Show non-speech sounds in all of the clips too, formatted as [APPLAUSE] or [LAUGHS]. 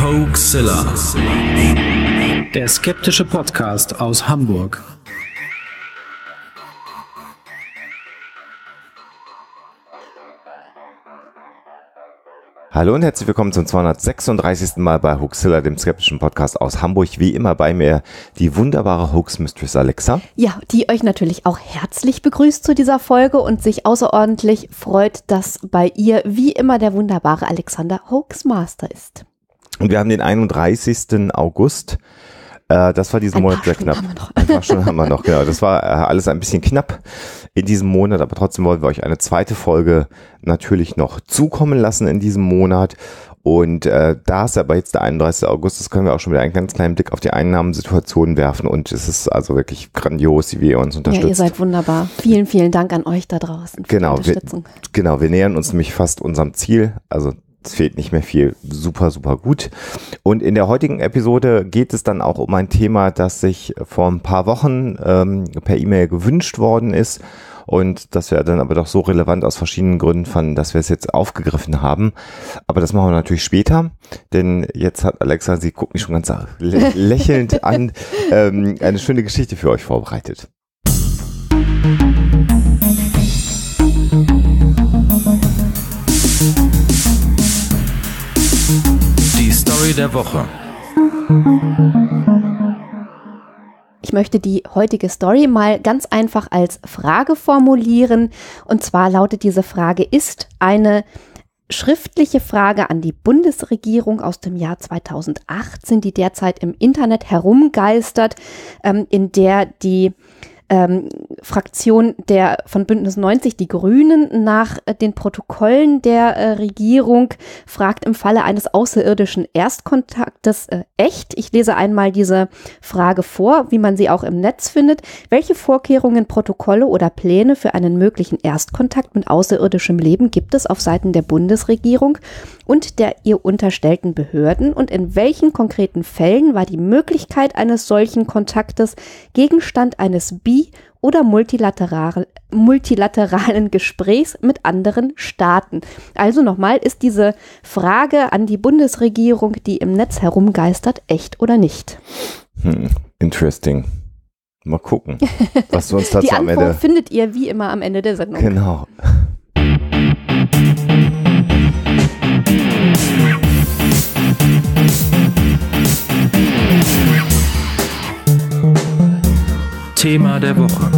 Hoaxilla. Der skeptische Podcast aus Hamburg. Hallo und herzlich willkommen zum 236. Mal bei Hoaxilla, dem skeptischen Podcast aus Hamburg. Wie immer bei mir die wunderbare Hoax Mistress Alexa. Ja, die euch natürlich auch herzlich begrüßt zu dieser Folge und sich außerordentlich freut, dass bei ihr wie immer der wunderbare Alexander Hoaxmaster ist. Und wir haben den 31. August äh, das war diesen ein Monat sehr knapp. Ein paar haben wir noch, genau. Das war äh, alles ein bisschen knapp in diesem Monat, aber trotzdem wollen wir euch eine zweite Folge natürlich noch zukommen lassen in diesem Monat. Und äh, da ist aber jetzt der 31. August, das können wir auch schon wieder einen ganz kleinen Blick auf die Einnahmensituation werfen. Und es ist also wirklich grandios, wie ihr uns unterstützt. Ja, ihr seid wunderbar. Vielen, vielen Dank an euch da draußen. genau, Wir, genau, wir nähern uns nämlich fast unserem Ziel. Also es fehlt nicht mehr viel. Super, super gut. Und in der heutigen Episode geht es dann auch um ein Thema, das sich vor ein paar Wochen ähm, per E-Mail gewünscht worden ist und das wir dann aber doch so relevant aus verschiedenen Gründen fanden, dass wir es jetzt aufgegriffen haben. Aber das machen wir natürlich später, denn jetzt hat Alexa, sie guckt mich schon ganz [LAUGHS] lä lächelnd an, ähm, eine schöne Geschichte für euch vorbereitet. Story der Woche. Ich möchte die heutige Story mal ganz einfach als Frage formulieren. Und zwar lautet diese Frage, ist eine schriftliche Frage an die Bundesregierung aus dem Jahr 2018, die derzeit im Internet herumgeistert, ähm, in der die ähm, Fraktion der von Bündnis 90 Die Grünen nach äh, den Protokollen der äh, Regierung fragt im Falle eines außerirdischen Erstkontaktes äh, echt. Ich lese einmal diese Frage vor, wie man sie auch im Netz findet. Welche Vorkehrungen, Protokolle oder Pläne für einen möglichen Erstkontakt mit außerirdischem Leben gibt es auf Seiten der Bundesregierung und der ihr unterstellten Behörden und in welchen konkreten Fällen war die Möglichkeit eines solchen Kontaktes Gegenstand eines bi oder multilateral, multilateralen Gesprächs mit anderen Staaten. Also nochmal, ist diese Frage an die Bundesregierung, die im Netz herumgeistert, echt oder nicht? Hm, interesting. Mal gucken, was wir uns dazu [LAUGHS] die am Ende. findet ihr wie immer am Ende der Sendung. Genau. Musik Thema der Woche.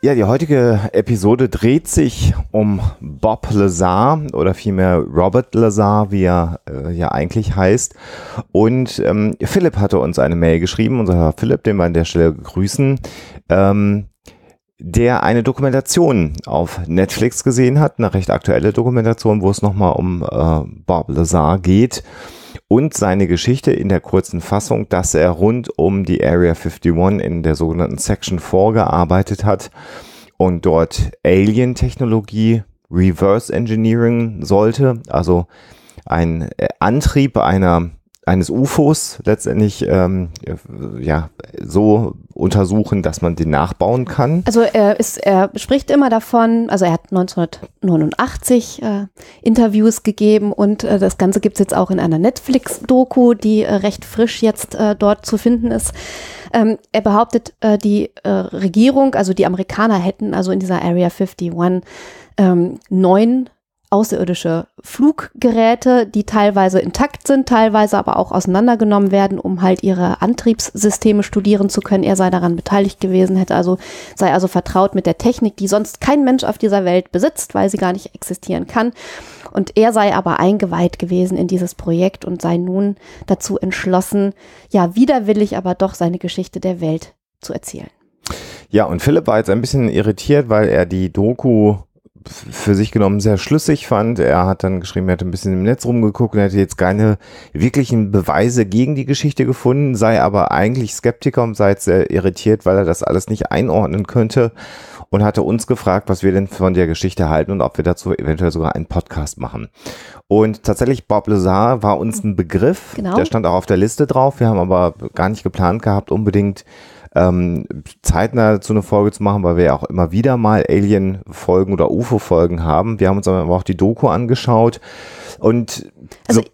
Ja, die heutige Episode dreht sich um Bob Lazar oder vielmehr Robert Lazar, wie er äh, ja eigentlich heißt. Und ähm, Philipp hatte uns eine Mail geschrieben, unser Herr Philipp, den wir an der Stelle grüßen, ähm, der eine Dokumentation auf Netflix gesehen hat, eine recht aktuelle Dokumentation, wo es nochmal um äh, Bob Lazar geht und seine Geschichte in der kurzen Fassung, dass er rund um die Area 51 in der sogenannten Section 4 gearbeitet hat und dort Alien-Technologie, Reverse Engineering sollte, also ein äh, Antrieb einer eines UFOs letztendlich ähm, ja, so untersuchen, dass man den nachbauen kann. Also er, ist, er spricht immer davon, also er hat 1989 äh, Interviews gegeben und äh, das Ganze gibt es jetzt auch in einer Netflix-Doku, die äh, recht frisch jetzt äh, dort zu finden ist. Ähm, er behauptet, äh, die äh, Regierung, also die Amerikaner hätten also in dieser Area 51 ähm, neun außerirdische Fluggeräte, die teilweise intakt sind, teilweise aber auch auseinandergenommen werden, um halt ihre Antriebssysteme studieren zu können. Er sei daran beteiligt gewesen, hätte also, sei also vertraut mit der Technik, die sonst kein Mensch auf dieser Welt besitzt, weil sie gar nicht existieren kann. Und er sei aber eingeweiht gewesen in dieses Projekt und sei nun dazu entschlossen, ja, widerwillig, aber doch seine Geschichte der Welt zu erzählen. Ja, und Philipp war jetzt ein bisschen irritiert, weil er die Doku für sich genommen sehr schlüssig fand. Er hat dann geschrieben, er hätte ein bisschen im Netz rumgeguckt und hätte jetzt keine wirklichen Beweise gegen die Geschichte gefunden, sei aber eigentlich Skeptiker und sei jetzt sehr irritiert, weil er das alles nicht einordnen könnte und hatte uns gefragt, was wir denn von der Geschichte halten und ob wir dazu eventuell sogar einen Podcast machen. Und tatsächlich, Bob Lazar war uns ein Begriff, genau. der stand auch auf der Liste drauf. Wir haben aber gar nicht geplant gehabt, unbedingt ähm, zeitnah zu einer Folge zu machen, weil wir ja auch immer wieder mal Alien-Folgen oder UFO-Folgen haben. Wir haben uns aber auch die Doku angeschaut und also, so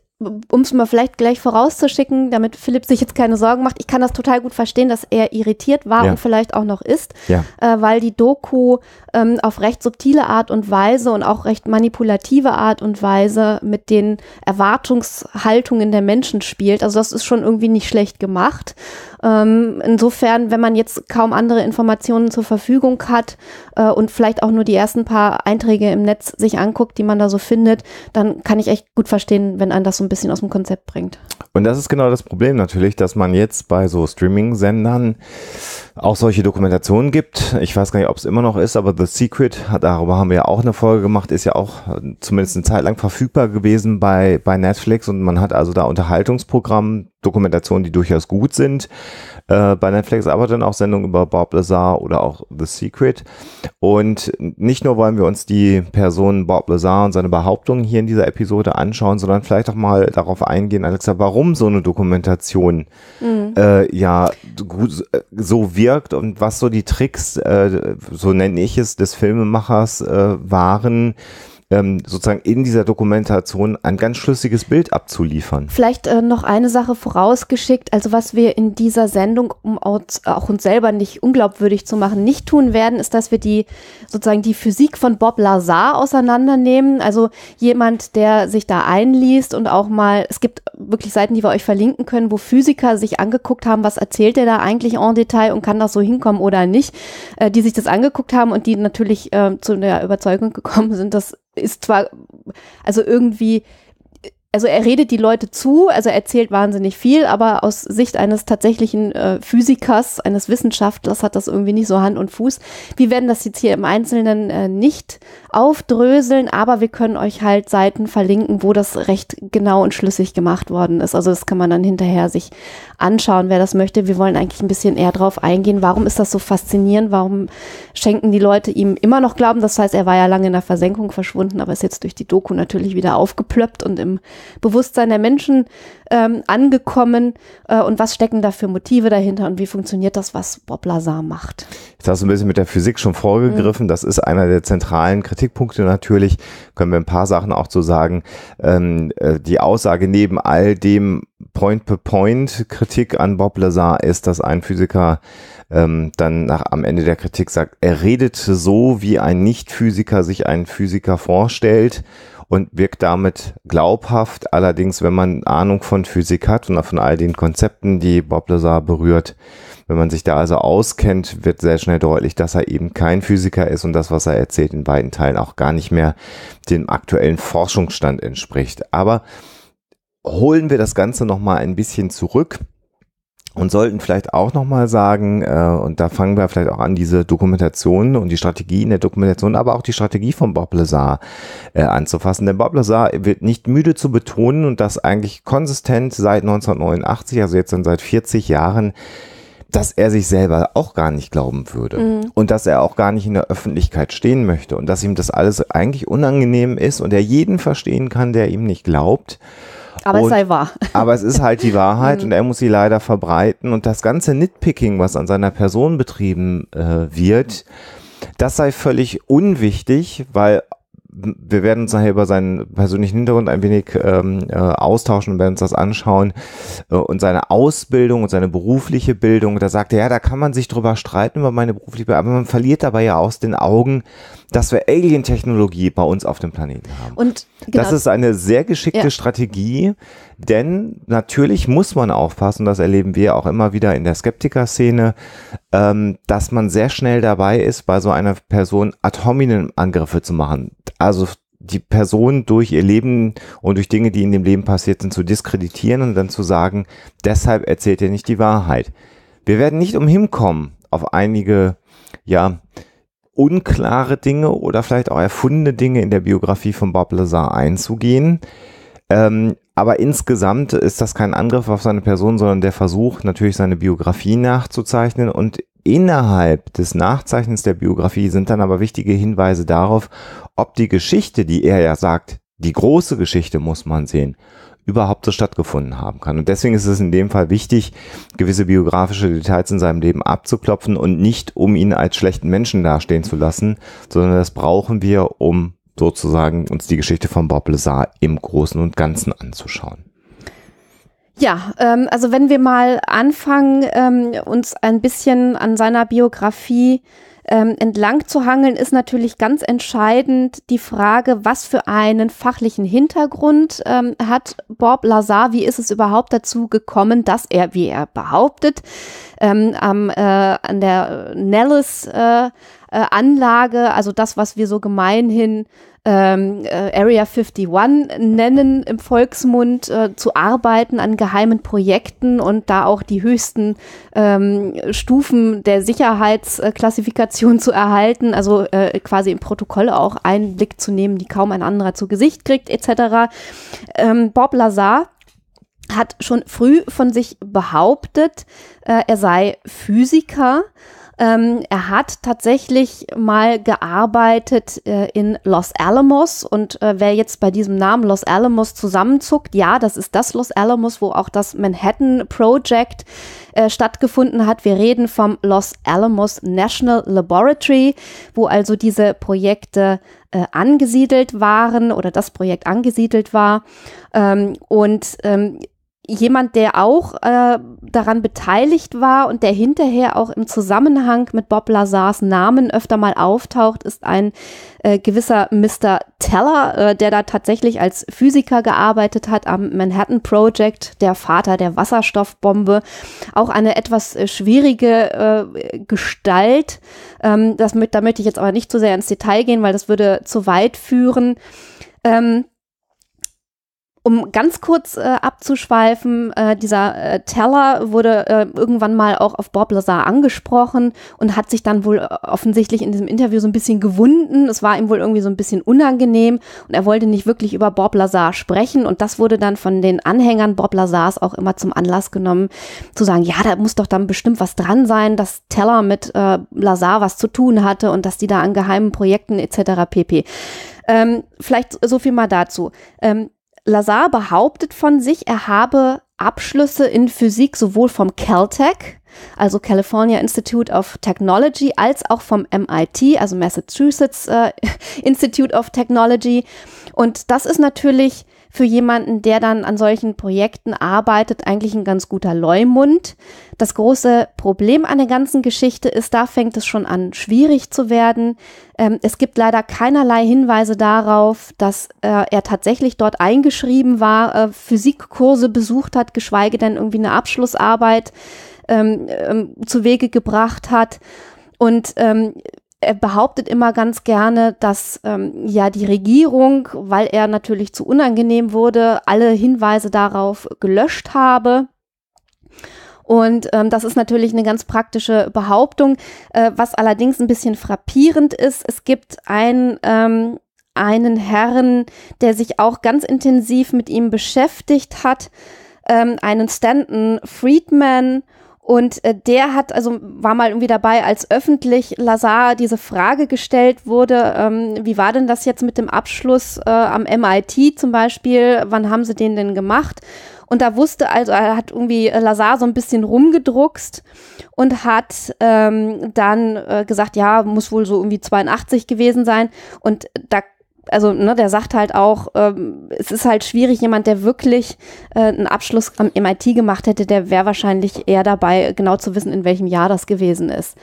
um es mal vielleicht gleich vorauszuschicken, damit Philipp sich jetzt keine Sorgen macht, ich kann das total gut verstehen, dass er irritiert war ja. und vielleicht auch noch ist, ja. äh, weil die Doku ähm, auf recht subtile Art und Weise und auch recht manipulative Art und Weise mit den Erwartungshaltungen der Menschen spielt. Also das ist schon irgendwie nicht schlecht gemacht. Ähm, insofern, wenn man jetzt kaum andere Informationen zur Verfügung hat äh, und vielleicht auch nur die ersten paar Einträge im Netz sich anguckt, die man da so findet, dann kann ich echt gut verstehen, wenn einen das so ein bisschen aus dem Konzept bringt. Und das ist genau das Problem natürlich, dass man jetzt bei so Streaming-Sendern auch solche Dokumentationen gibt. Ich weiß gar nicht, ob es immer noch ist, aber The Secret, darüber haben wir ja auch eine Folge gemacht, ist ja auch äh, zumindest eine Zeit lang verfügbar gewesen bei, bei Netflix und man hat also da Unterhaltungsprogramm, Dokumentationen, die durchaus gut sind. Äh, bei Netflix aber dann auch Sendungen über Bob Lazar oder auch The Secret. Und nicht nur wollen wir uns die Person Bob Lazar und seine Behauptungen hier in dieser Episode anschauen, sondern vielleicht auch mal darauf eingehen, Alexa, warum so eine Dokumentation mhm. äh, ja gut, so wirkt und was so die Tricks, äh, so nenne ich es, des Filmemachers äh, waren, ähm, sozusagen in dieser Dokumentation ein ganz schlüssiges Bild abzuliefern. Vielleicht äh, noch eine Sache vorausgeschickt, also was wir in dieser Sendung, um auch uns selber nicht unglaubwürdig zu machen, nicht tun werden, ist, dass wir die sozusagen die Physik von Bob Lazar auseinandernehmen. Also jemand, der sich da einliest und auch mal, es gibt wirklich Seiten, die wir euch verlinken können, wo Physiker sich angeguckt haben, was erzählt er da eigentlich en Detail und kann das so hinkommen oder nicht, äh, die sich das angeguckt haben und die natürlich äh, zu der Überzeugung gekommen sind, dass ist zwar, also irgendwie also er redet die Leute zu, also er erzählt wahnsinnig viel, aber aus Sicht eines tatsächlichen äh, Physikers, eines Wissenschaftlers hat das irgendwie nicht so Hand und Fuß. Wir werden das jetzt hier im Einzelnen äh, nicht aufdröseln, aber wir können euch halt Seiten verlinken, wo das recht genau und schlüssig gemacht worden ist. Also das kann man dann hinterher sich anschauen, wer das möchte. Wir wollen eigentlich ein bisschen eher drauf eingehen. Warum ist das so faszinierend? Warum schenken die Leute ihm immer noch Glauben? Das heißt, er war ja lange in der Versenkung verschwunden, aber ist jetzt durch die Doku natürlich wieder aufgeplöppt und im Bewusstsein der Menschen ähm, angekommen äh, und was stecken da für Motive dahinter und wie funktioniert das, was Bob Lazar macht. Jetzt hast du ein bisschen mit der Physik schon vorgegriffen. Mhm. Das ist einer der zentralen Kritikpunkte natürlich. Können wir ein paar Sachen auch so sagen. Ähm, äh, die Aussage neben all dem Point-per-Point-Kritik an Bob Lazar ist, dass ein Physiker ähm, dann nach, am Ende der Kritik sagt, er redet so, wie ein Nicht-Physiker sich einen Physiker vorstellt und wirkt damit glaubhaft. Allerdings, wenn man Ahnung von Physik hat und auch von all den Konzepten, die Bob Lazar berührt, wenn man sich da also auskennt, wird sehr schnell deutlich, dass er eben kein Physiker ist und das, was er erzählt, in beiden Teilen auch gar nicht mehr dem aktuellen Forschungsstand entspricht. Aber holen wir das Ganze nochmal ein bisschen zurück und sollten vielleicht auch nochmal sagen, äh, und da fangen wir vielleicht auch an, diese Dokumentation und die Strategie in der Dokumentation, aber auch die Strategie von Bob Lazar äh, anzufassen. Denn Bob Lazar wird nicht müde zu betonen und das eigentlich konsistent seit 1989, also jetzt dann seit 40 Jahren, dass er sich selber auch gar nicht glauben würde mhm. und dass er auch gar nicht in der Öffentlichkeit stehen möchte und dass ihm das alles eigentlich unangenehm ist und er jeden verstehen kann, der ihm nicht glaubt. Aber und, es sei wahr. Aber es ist halt die Wahrheit [LAUGHS] mhm. und er muss sie leider verbreiten. Und das ganze Nitpicking, was an seiner Person betrieben äh, wird, das sei völlig unwichtig, weil wir werden uns nachher über seinen persönlichen Hintergrund ein wenig ähm, äh, austauschen und werden uns das anschauen. Äh, und seine Ausbildung und seine berufliche Bildung, da sagt er, ja, da kann man sich drüber streiten über meine berufliche Bildung, aber man verliert dabei ja aus den Augen, dass wir Alien-Technologie bei uns auf dem Planeten haben. Und genau. das ist eine sehr geschickte ja. Strategie, denn natürlich muss man aufpassen, das erleben wir auch immer wieder in der Skeptiker-Szene, ähm, dass man sehr schnell dabei ist, bei so einer Person ad hominem Angriffe zu machen. Also die Person durch ihr Leben und durch Dinge, die in dem Leben passiert sind, zu diskreditieren und dann zu sagen, deshalb erzählt ihr nicht die Wahrheit. Wir werden nicht umhin kommen, auf einige, ja, unklare Dinge oder vielleicht auch erfundene Dinge in der Biografie von Bob Lazar einzugehen. Ähm, aber insgesamt ist das kein Angriff auf seine Person, sondern der Versuch, natürlich seine Biografie nachzuzeichnen. Und innerhalb des Nachzeichnens der Biografie sind dann aber wichtige Hinweise darauf, ob die Geschichte, die er ja sagt, die große Geschichte muss man sehen, überhaupt so stattgefunden haben kann. Und deswegen ist es in dem Fall wichtig, gewisse biografische Details in seinem Leben abzuklopfen und nicht, um ihn als schlechten Menschen dastehen zu lassen, sondern das brauchen wir, um sozusagen uns die Geschichte von Bob Lazar im Großen und Ganzen anzuschauen. Ja, ähm, also wenn wir mal anfangen, ähm, uns ein bisschen an seiner Biografie äh, ähm, entlang zu hangeln, ist natürlich ganz entscheidend die Frage, was für einen fachlichen Hintergrund ähm, hat Bob Lazar, wie ist es überhaupt dazu gekommen, dass er, wie er behauptet, ähm, am, äh, an der Nellis äh, äh Anlage, also das, was wir so gemeinhin ähm, äh, Area 51 nennen im Volksmund, äh, zu arbeiten an geheimen Projekten und da auch die höchsten ähm, Stufen der Sicherheitsklassifikation zu erhalten, also äh, quasi im Protokoll auch einen Blick zu nehmen, die kaum ein anderer zu Gesicht kriegt, etc. Ähm, Bob Lazar hat schon früh von sich behauptet, äh, er sei Physiker ähm, er hat tatsächlich mal gearbeitet äh, in Los Alamos und äh, wer jetzt bei diesem Namen Los Alamos zusammenzuckt, ja, das ist das Los Alamos, wo auch das Manhattan Project äh, stattgefunden hat. Wir reden vom Los Alamos National Laboratory, wo also diese Projekte äh, angesiedelt waren oder das Projekt angesiedelt war. Ähm, und ähm, jemand, der auch äh, daran beteiligt war und der hinterher auch im Zusammenhang mit Bob Lazars Namen öfter mal auftaucht, ist ein äh, gewisser Mr. Teller, äh, der da tatsächlich als Physiker gearbeitet hat am Manhattan Project, der Vater der Wasserstoffbombe. Auch eine etwas äh, schwierige äh, Gestalt. Ähm, das mit, da möchte ich jetzt aber nicht zu sehr ins Detail gehen, weil das würde zu weit führen. Ähm, um ganz kurz äh, abzuschweifen, äh, dieser äh, Teller wurde äh, irgendwann mal auch auf Bob Lazar angesprochen und hat sich dann wohl äh, offensichtlich in diesem Interview so ein bisschen gewunden. Es war ihm wohl irgendwie so ein bisschen unangenehm und er wollte nicht wirklich über Bob Lazar sprechen und das wurde dann von den Anhängern Bob Lazars auch immer zum Anlass genommen, zu sagen, ja, da muss doch dann bestimmt was dran sein, dass Teller mit äh, Lazar was zu tun hatte und dass die da an geheimen Projekten etc. pp. Ähm, vielleicht so viel mal dazu. Ähm, Lazar behauptet von sich, er habe Abschlüsse in Physik sowohl vom Caltech, also California Institute of Technology, als auch vom MIT, also Massachusetts äh, [LAUGHS] Institute of Technology. Und das ist natürlich für jemanden, der dann an solchen Projekten arbeitet, eigentlich ein ganz guter Leumund. Das große Problem an der ganzen Geschichte ist, da fängt es schon an, schwierig zu werden. Ähm, es gibt leider keinerlei Hinweise darauf, dass äh, er tatsächlich dort eingeschrieben war, äh, Physikkurse besucht hat, geschweige denn irgendwie eine Abschlussarbeit ähm, ähm, zu Wege gebracht hat. Und ähm, er behauptet immer ganz gerne, dass ähm, ja die Regierung, weil er natürlich zu unangenehm wurde, alle Hinweise darauf gelöscht habe. Und ähm, das ist natürlich eine ganz praktische Behauptung. Äh, was allerdings ein bisschen frappierend ist, es gibt ein, ähm, einen Herrn, der sich auch ganz intensiv mit ihm beschäftigt hat, ähm, einen Stanton Friedman. Und äh, der hat, also war mal irgendwie dabei, als öffentlich Lazar diese Frage gestellt wurde, ähm, wie war denn das jetzt mit dem Abschluss äh, am MIT zum Beispiel, wann haben sie den denn gemacht? Und da wusste, also er hat irgendwie äh, Lazar so ein bisschen rumgedruckst und hat ähm, dann äh, gesagt, ja, muss wohl so irgendwie 82 gewesen sein. Und da also ne, der sagt halt auch, ähm, es ist halt schwierig, jemand, der wirklich äh, einen Abschluss am MIT gemacht hätte, der wäre wahrscheinlich eher dabei, genau zu wissen, in welchem Jahr das gewesen ist.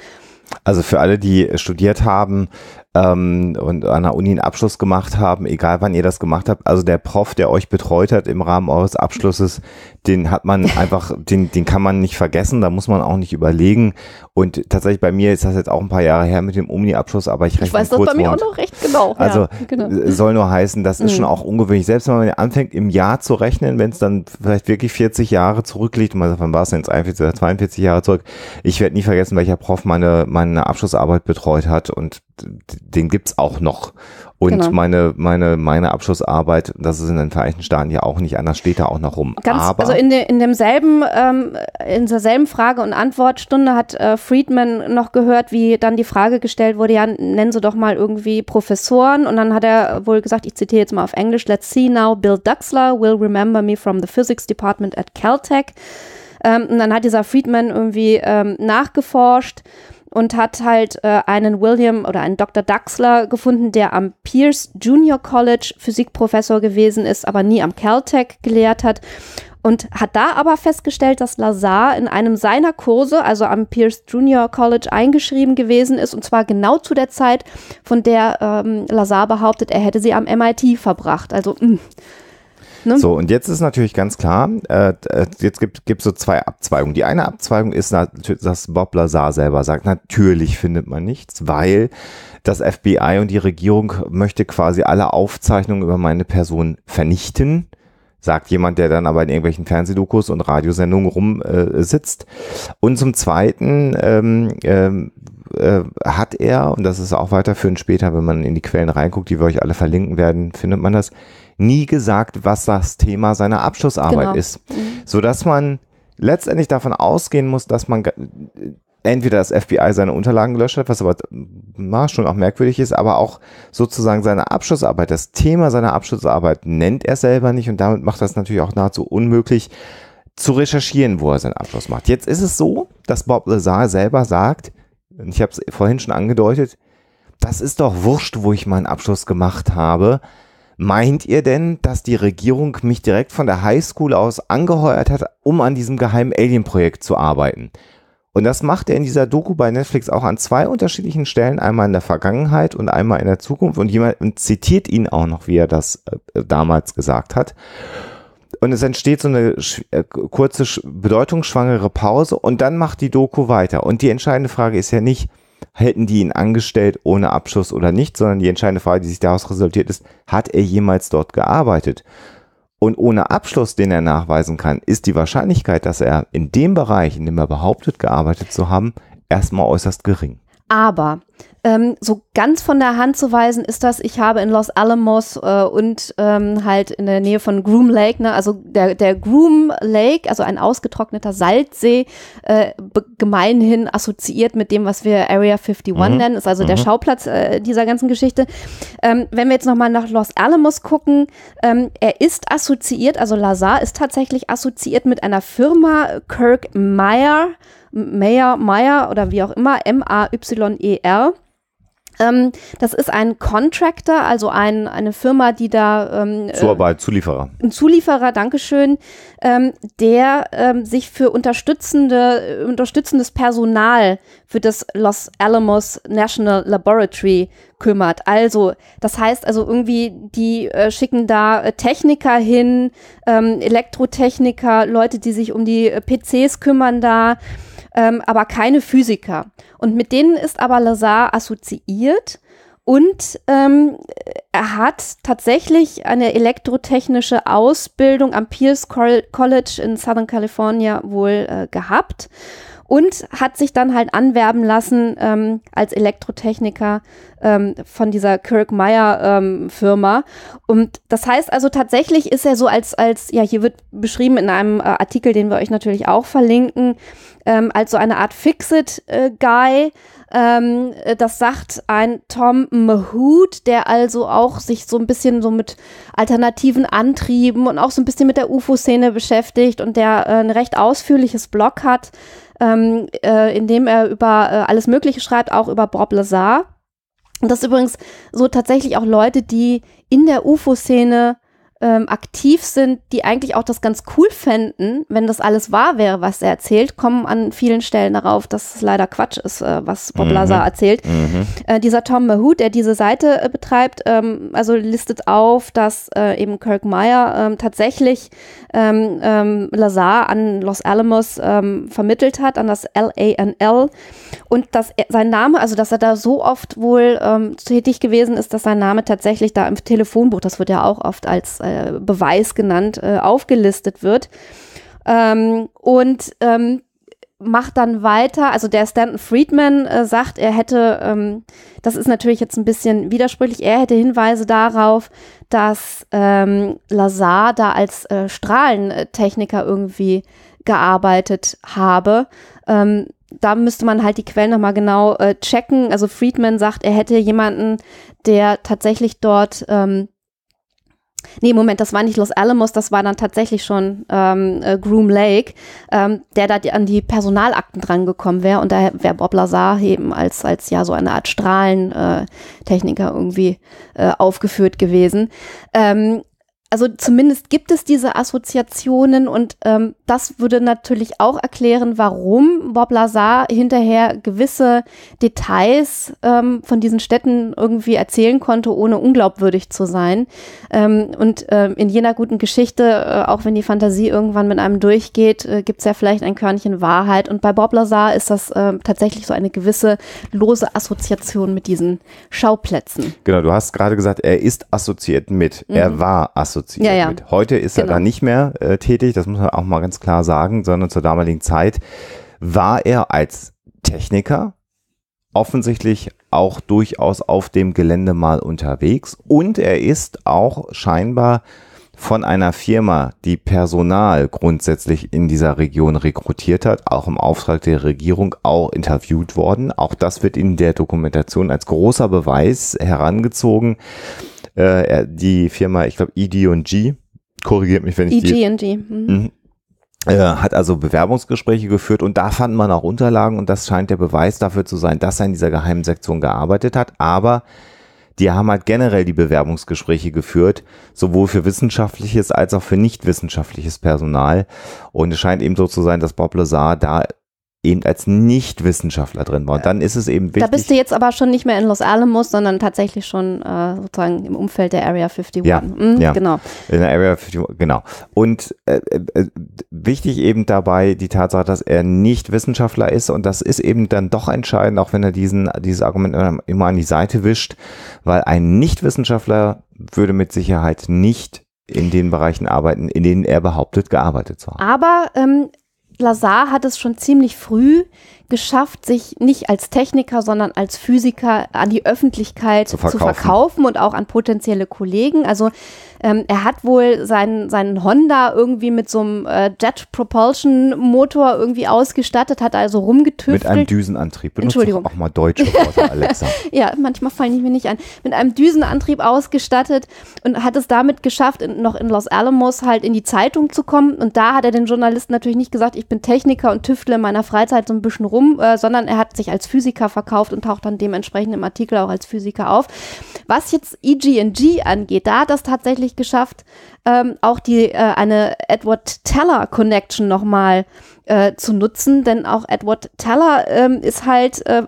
Also für alle, die studiert haben, ähm, und an der Uni einen Abschluss gemacht haben, egal wann ihr das gemacht habt, also der Prof, der euch betreut hat im Rahmen eures Abschlusses, den hat man [LAUGHS] einfach, den, den kann man nicht vergessen, da muss man auch nicht überlegen. Und tatsächlich bei mir ist das jetzt auch ein paar Jahre her mit dem Omni-Abschluss, aber ich rechne Ich weiß das bei mir auch noch recht genau. Also ja, genau. Äh, soll nur heißen, das ist mhm. schon auch ungewöhnlich. Selbst wenn man anfängt, im Jahr zu rechnen, wenn es dann vielleicht wirklich 40 Jahre zurückliegt, man sagt, wann war es denn jetzt 41 oder 42 Jahre zurück, ich werde nie vergessen, welcher Prof meine, meine Abschlussarbeit betreut hat und den gibt es auch noch. Und genau. meine, meine, meine Abschlussarbeit, das ist in den Vereinigten Staaten ja auch nicht anders, steht da auch noch rum. Ganz, Aber also in, de, in demselben, ähm, in derselben Frage- und Antwortstunde hat äh, Friedman noch gehört, wie dann die Frage gestellt wurde, ja, nennen Sie doch mal irgendwie Professoren. Und dann hat er wohl gesagt, ich zitiere jetzt mal auf Englisch, let's see now, Bill Duxler will remember me from the Physics Department at Caltech. Ähm, und dann hat dieser Friedman irgendwie ähm, nachgeforscht und hat halt äh, einen William oder einen Dr. Daxler gefunden, der am Pierce Junior College Physikprofessor gewesen ist, aber nie am Caltech gelehrt hat. Und hat da aber festgestellt, dass Lazar in einem seiner Kurse, also am Pierce Junior College, eingeschrieben gewesen ist. Und zwar genau zu der Zeit, von der ähm, Lazar behauptet, er hätte sie am MIT verbracht. Also mh, hm, Ne? So, und jetzt ist natürlich ganz klar, äh, äh jetzt gibt es so zwei Abzweigungen. Die eine Abzweigung ist, natürlich, dass Bob Lazar selber sagt, natürlich findet man nichts, weil das FBI und die Regierung möchte quasi alle Aufzeichnungen über meine Person vernichten sagt jemand, der dann aber in irgendwelchen Fernsehdokus und Radiosendungen rumsitzt. Äh, und zum Zweiten ähm, ähm, äh, hat er, und das ist auch weiterführend später, wenn man in die Quellen reinguckt, die wir euch alle verlinken werden, findet man das, nie gesagt, was das Thema seiner Abschlussarbeit genau. ist. Mhm. Sodass man letztendlich davon ausgehen muss, dass man entweder das FBI seine Unterlagen gelöscht hat, was aber na, schon auch merkwürdig ist, aber auch sozusagen seine Abschlussarbeit, das Thema seiner Abschlussarbeit nennt er selber nicht und damit macht das natürlich auch nahezu unmöglich zu recherchieren, wo er seinen Abschluss macht. Jetzt ist es so, dass Bob Lazar selber sagt, ich habe es vorhin schon angedeutet, das ist doch wurscht, wo ich meinen Abschluss gemacht habe. Meint ihr denn, dass die Regierung mich direkt von der Highschool aus angeheuert hat, um an diesem geheimen Alien-Projekt zu arbeiten? Und das macht er in dieser Doku bei Netflix auch an zwei unterschiedlichen Stellen, einmal in der Vergangenheit und einmal in der Zukunft. Und jemand zitiert ihn auch noch, wie er das äh, damals gesagt hat. Und es entsteht so eine äh, kurze, bedeutungsschwangere Pause und dann macht die Doku weiter. Und die entscheidende Frage ist ja nicht, hätten die ihn angestellt ohne Abschluss oder nicht, sondern die entscheidende Frage, die sich daraus resultiert ist, hat er jemals dort gearbeitet? Und ohne Abschluss, den er nachweisen kann, ist die Wahrscheinlichkeit, dass er in dem Bereich, in dem er behauptet, gearbeitet zu haben, erstmal äußerst gering. Aber ähm, so ganz von der Hand zu weisen ist das, ich habe in Los Alamos äh, und ähm, halt in der Nähe von Groom Lake, ne, also der, der Groom Lake, also ein ausgetrockneter Salzsee, äh, gemeinhin assoziiert mit dem, was wir Area 51 mhm. nennen, ist also mhm. der Schauplatz äh, dieser ganzen Geschichte. Ähm, wenn wir jetzt nochmal nach Los Alamos gucken, ähm, er ist assoziiert, also Lazar ist tatsächlich assoziiert mit einer Firma, Kirk Meyer, Meyer, Meyer oder wie auch immer, M-A-Y-E-R ähm, das ist ein Contractor, also ein, eine Firma, die da ähm, äh, Zuarbeit, Zulieferer. Ein Zulieferer, Dankeschön, ähm, der ähm, sich für unterstützende, äh, unterstützendes Personal für das Los Alamos National Laboratory kümmert. Also, das heißt also irgendwie, die äh, schicken da äh, Techniker hin, ähm, Elektrotechniker, Leute, die sich um die PCs kümmern da ähm, aber keine Physiker. Und mit denen ist aber Lazar assoziiert und ähm, er hat tatsächlich eine elektrotechnische Ausbildung am Pierce College in Southern California wohl äh, gehabt und hat sich dann halt anwerben lassen ähm, als Elektrotechniker ähm, von dieser Kirk Meyer ähm, Firma. Und das heißt also tatsächlich ist er so als, als, ja, hier wird beschrieben in einem äh, Artikel, den wir euch natürlich auch verlinken, ähm, als so eine Art Fixit-Guy. Äh, ähm, äh, das sagt ein Tom Mahood, der also auch sich so ein bisschen so mit alternativen Antrieben und auch so ein bisschen mit der UFO-Szene beschäftigt und der äh, ein recht ausführliches Blog hat ähm, äh, in dem er über äh, alles Mögliche schreibt, auch über Bob Lazar. Und das ist übrigens so tatsächlich auch Leute, die in der UFO-Szene ähm, aktiv sind, die eigentlich auch das ganz cool fänden, wenn das alles wahr wäre, was er erzählt, kommen an vielen Stellen darauf, dass es leider Quatsch ist, äh, was Bob mhm. Lazar erzählt. Mhm. Äh, dieser Tom Mahood, der diese Seite äh, betreibt, ähm, also listet auf, dass äh, eben Kirk Meyer ähm, tatsächlich ähm, ähm, Lazar an Los Alamos vermittelt hat, an das LANL und dass er, sein Name, also dass er da so oft wohl tätig gewesen ist, dass sein Name tatsächlich da im Telefonbuch, das wird ja auch oft als äh, äh, Beweis genannt, äh, aufgelistet wird. Ähm, und ähm, macht dann weiter, also der Stanton Friedman äh, sagt, er hätte, ähm, das ist natürlich jetzt ein bisschen widersprüchlich, er hätte Hinweise darauf, dass ähm, Lazar da als äh, Strahlentechniker irgendwie gearbeitet habe. Ähm, da müsste man halt die Quellen nochmal genau äh, checken. Also Friedman sagt, er hätte jemanden, der tatsächlich dort ähm, Nee, Moment, das war nicht Los Alamos, das war dann tatsächlich schon ähm, äh, Groom Lake, ähm, der da die, an die Personalakten drangekommen wäre und da wäre Bob Lazar eben als, als ja so eine Art Strahlentechniker äh, irgendwie äh, aufgeführt gewesen. Ähm, also zumindest gibt es diese Assoziationen und ähm, das würde natürlich auch erklären, warum Bob Lazar hinterher gewisse Details ähm, von diesen Städten irgendwie erzählen konnte, ohne unglaubwürdig zu sein. Ähm, und ähm, in jener guten Geschichte, äh, auch wenn die Fantasie irgendwann mit einem durchgeht, äh, gibt es ja vielleicht ein Körnchen Wahrheit. Und bei Bob Lazar ist das äh, tatsächlich so eine gewisse lose Assoziation mit diesen Schauplätzen. Genau, du hast gerade gesagt, er ist assoziiert mit, mhm. er war assoziiert assoziiert. Ja, ja. Mit. Heute ist genau. er da nicht mehr äh, tätig, das muss man auch mal ganz klar sagen, sondern zur damaligen Zeit war er als Techniker offensichtlich auch durchaus auf dem Gelände mal unterwegs und er ist auch scheinbar von einer Firma, die Personal grundsätzlich in dieser Region rekrutiert hat, auch im Auftrag der Regierung, auch interviewt worden. Auch das wird in der Dokumentation als großer Beweis herangezogen, äh, die Firma, ich glaube ED&G, korrigiert mich, wenn ich ED&G. Mhm. mhm. Äh, hat also Bewerbungsgespräche geführt und da fand man auch Unterlagen und das scheint der Beweis dafür zu sein, dass er in dieser geheimen Sektion gearbeitet hat. Aber die haben halt generell die Bewerbungsgespräche geführt, sowohl für wissenschaftliches als auch für nicht wissenschaftliches Personal. Und es scheint eben so zu sein, dass Bob Lazar da eben als Nichtwissenschaftler drin war. Und dann ist es eben wichtig. Da bist du jetzt aber schon nicht mehr in Los Alamos, sondern tatsächlich schon äh, sozusagen im Umfeld der Area 51. Ja, mhm, ja. genau. In der Area 51, genau. Und äh, äh, äh, wichtig eben dabei die Tatsache, dass er nicht Wissenschaftler ist und das ist eben dann doch entscheidend, auch wenn er diesen, dieses Argument immer an die Seite wischt, weil ein Nichtwissenschaftler würde mit Sicherheit nicht in den Bereichen arbeiten, in denen er behauptet, gearbeitet zu haben. Aber ähm, Lazar hat es schon ziemlich früh geschafft, sich nicht als Techniker, sondern als Physiker an die Öffentlichkeit zu verkaufen, zu verkaufen und auch an potenzielle Kollegen. Also ähm, er hat wohl seinen, seinen Honda irgendwie mit so einem äh, Jet Propulsion Motor irgendwie ausgestattet, hat also rumgetüftelt. Mit einem Düsenantrieb. Benutzt Entschuldigung. Auch mal deutsche Worte, [LAUGHS] Alexa. ja, manchmal fallen die mir nicht ein. Mit einem Düsenantrieb ausgestattet und hat es damit geschafft, in, noch in Los Alamos halt in die Zeitung zu kommen. Und da hat er den Journalisten natürlich nicht gesagt, ich bin Techniker und tüftle in meiner Freizeit so ein bisschen rum, äh, sondern er hat sich als Physiker verkauft und taucht dann dementsprechend im Artikel auch als Physiker auf. Was jetzt EG&G angeht, da hat das tatsächlich geschafft, ähm, auch die äh, eine Edward Teller Connection nochmal äh, zu nutzen, denn auch Edward Teller ähm, ist halt äh,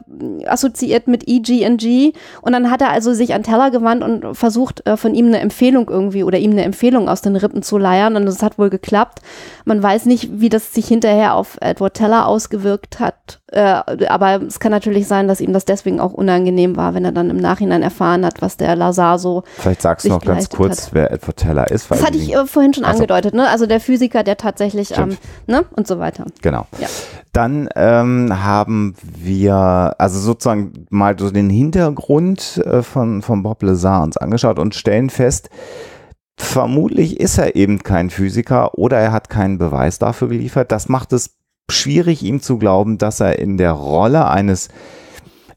assoziiert mit EG&G und dann hat er also sich an Teller gewandt und versucht äh, von ihm eine Empfehlung irgendwie oder ihm eine Empfehlung aus den Rippen zu leiern und das hat wohl geklappt. Man weiß nicht, wie das sich hinterher auf Edward Teller ausgewirkt hat äh, aber es kann natürlich sein, dass ihm das deswegen auch unangenehm war, wenn er dann im Nachhinein erfahren hat, was der Lazar so. Vielleicht sagst du noch ganz kurz, hat. wer Edward Teller ist. Das hatte ich äh, vorhin schon also, angedeutet, ne? Also der Physiker, der tatsächlich, ähm, ne? Und so weiter. Genau. Ja. Dann ähm, haben wir, also sozusagen mal so den Hintergrund äh, von, von Bob Lazar uns angeschaut und stellen fest, vermutlich ist er eben kein Physiker oder er hat keinen Beweis dafür geliefert. Das macht es schwierig, ihm zu glauben, dass er in der Rolle eines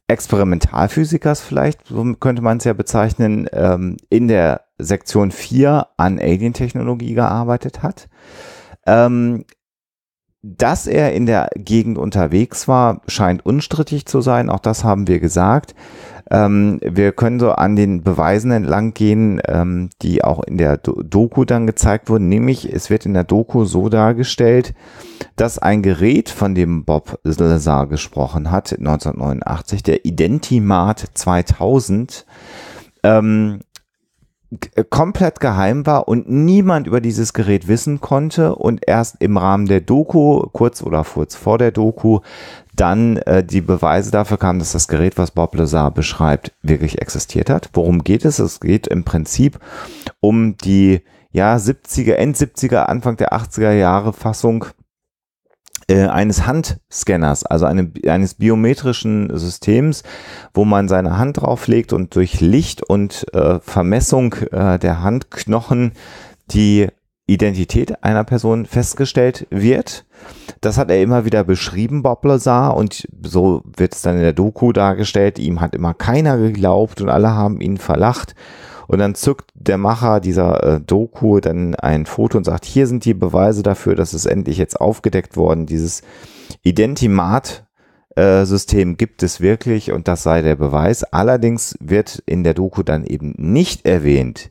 Experimentalphysikers vielleicht, so könnte man es ja bezeichnen, ähm, in der Sektion 4 an Alien-Technologie gearbeitet hat. Ähm, dass er in der Gegend unterwegs war, scheint unstrittig zu sein, auch das haben wir gesagt. Ähm, wir können so an den Beweisen entlang gehen, ähm, die auch in der Doku dann gezeigt wurden. Nämlich, es wird in der Doku so dargestellt, dass ein Gerät, von dem Bob Lazar gesprochen hat, 1989, der Identimat 2000, ähm, komplett geheim war und niemand über dieses Gerät wissen konnte und erst im Rahmen der Doku, kurz oder kurz vor der Doku, dann äh, die Beweise dafür kamen, dass das Gerät, was Bob Lazar beschreibt, wirklich existiert hat. Worum geht es? Es geht im Prinzip um die ja, 70er, End 70er, Anfang der 80er Jahre Fassung äh, eines Handscanners, also eine, eines biometrischen Systems, wo man seine Hand drauflegt und durch Licht und äh, Vermessung äh, der Handknochen die Identität einer Person festgestellt wird. Das hat er immer wieder beschrieben, Bob Lazar, und so wird es dann in der Doku dargestellt. Ihm hat immer keiner geglaubt und alle haben ihn verlacht. Und dann zückt der Macher dieser äh, Doku dann ein Foto und sagt, hier sind die Beweise dafür, dass es endlich jetzt aufgedeckt worden, dieses Identimat. Äh, System gibt es wirklich und das sei der Beweis. Allerdings wird in der Doku dann eben nicht erwähnt,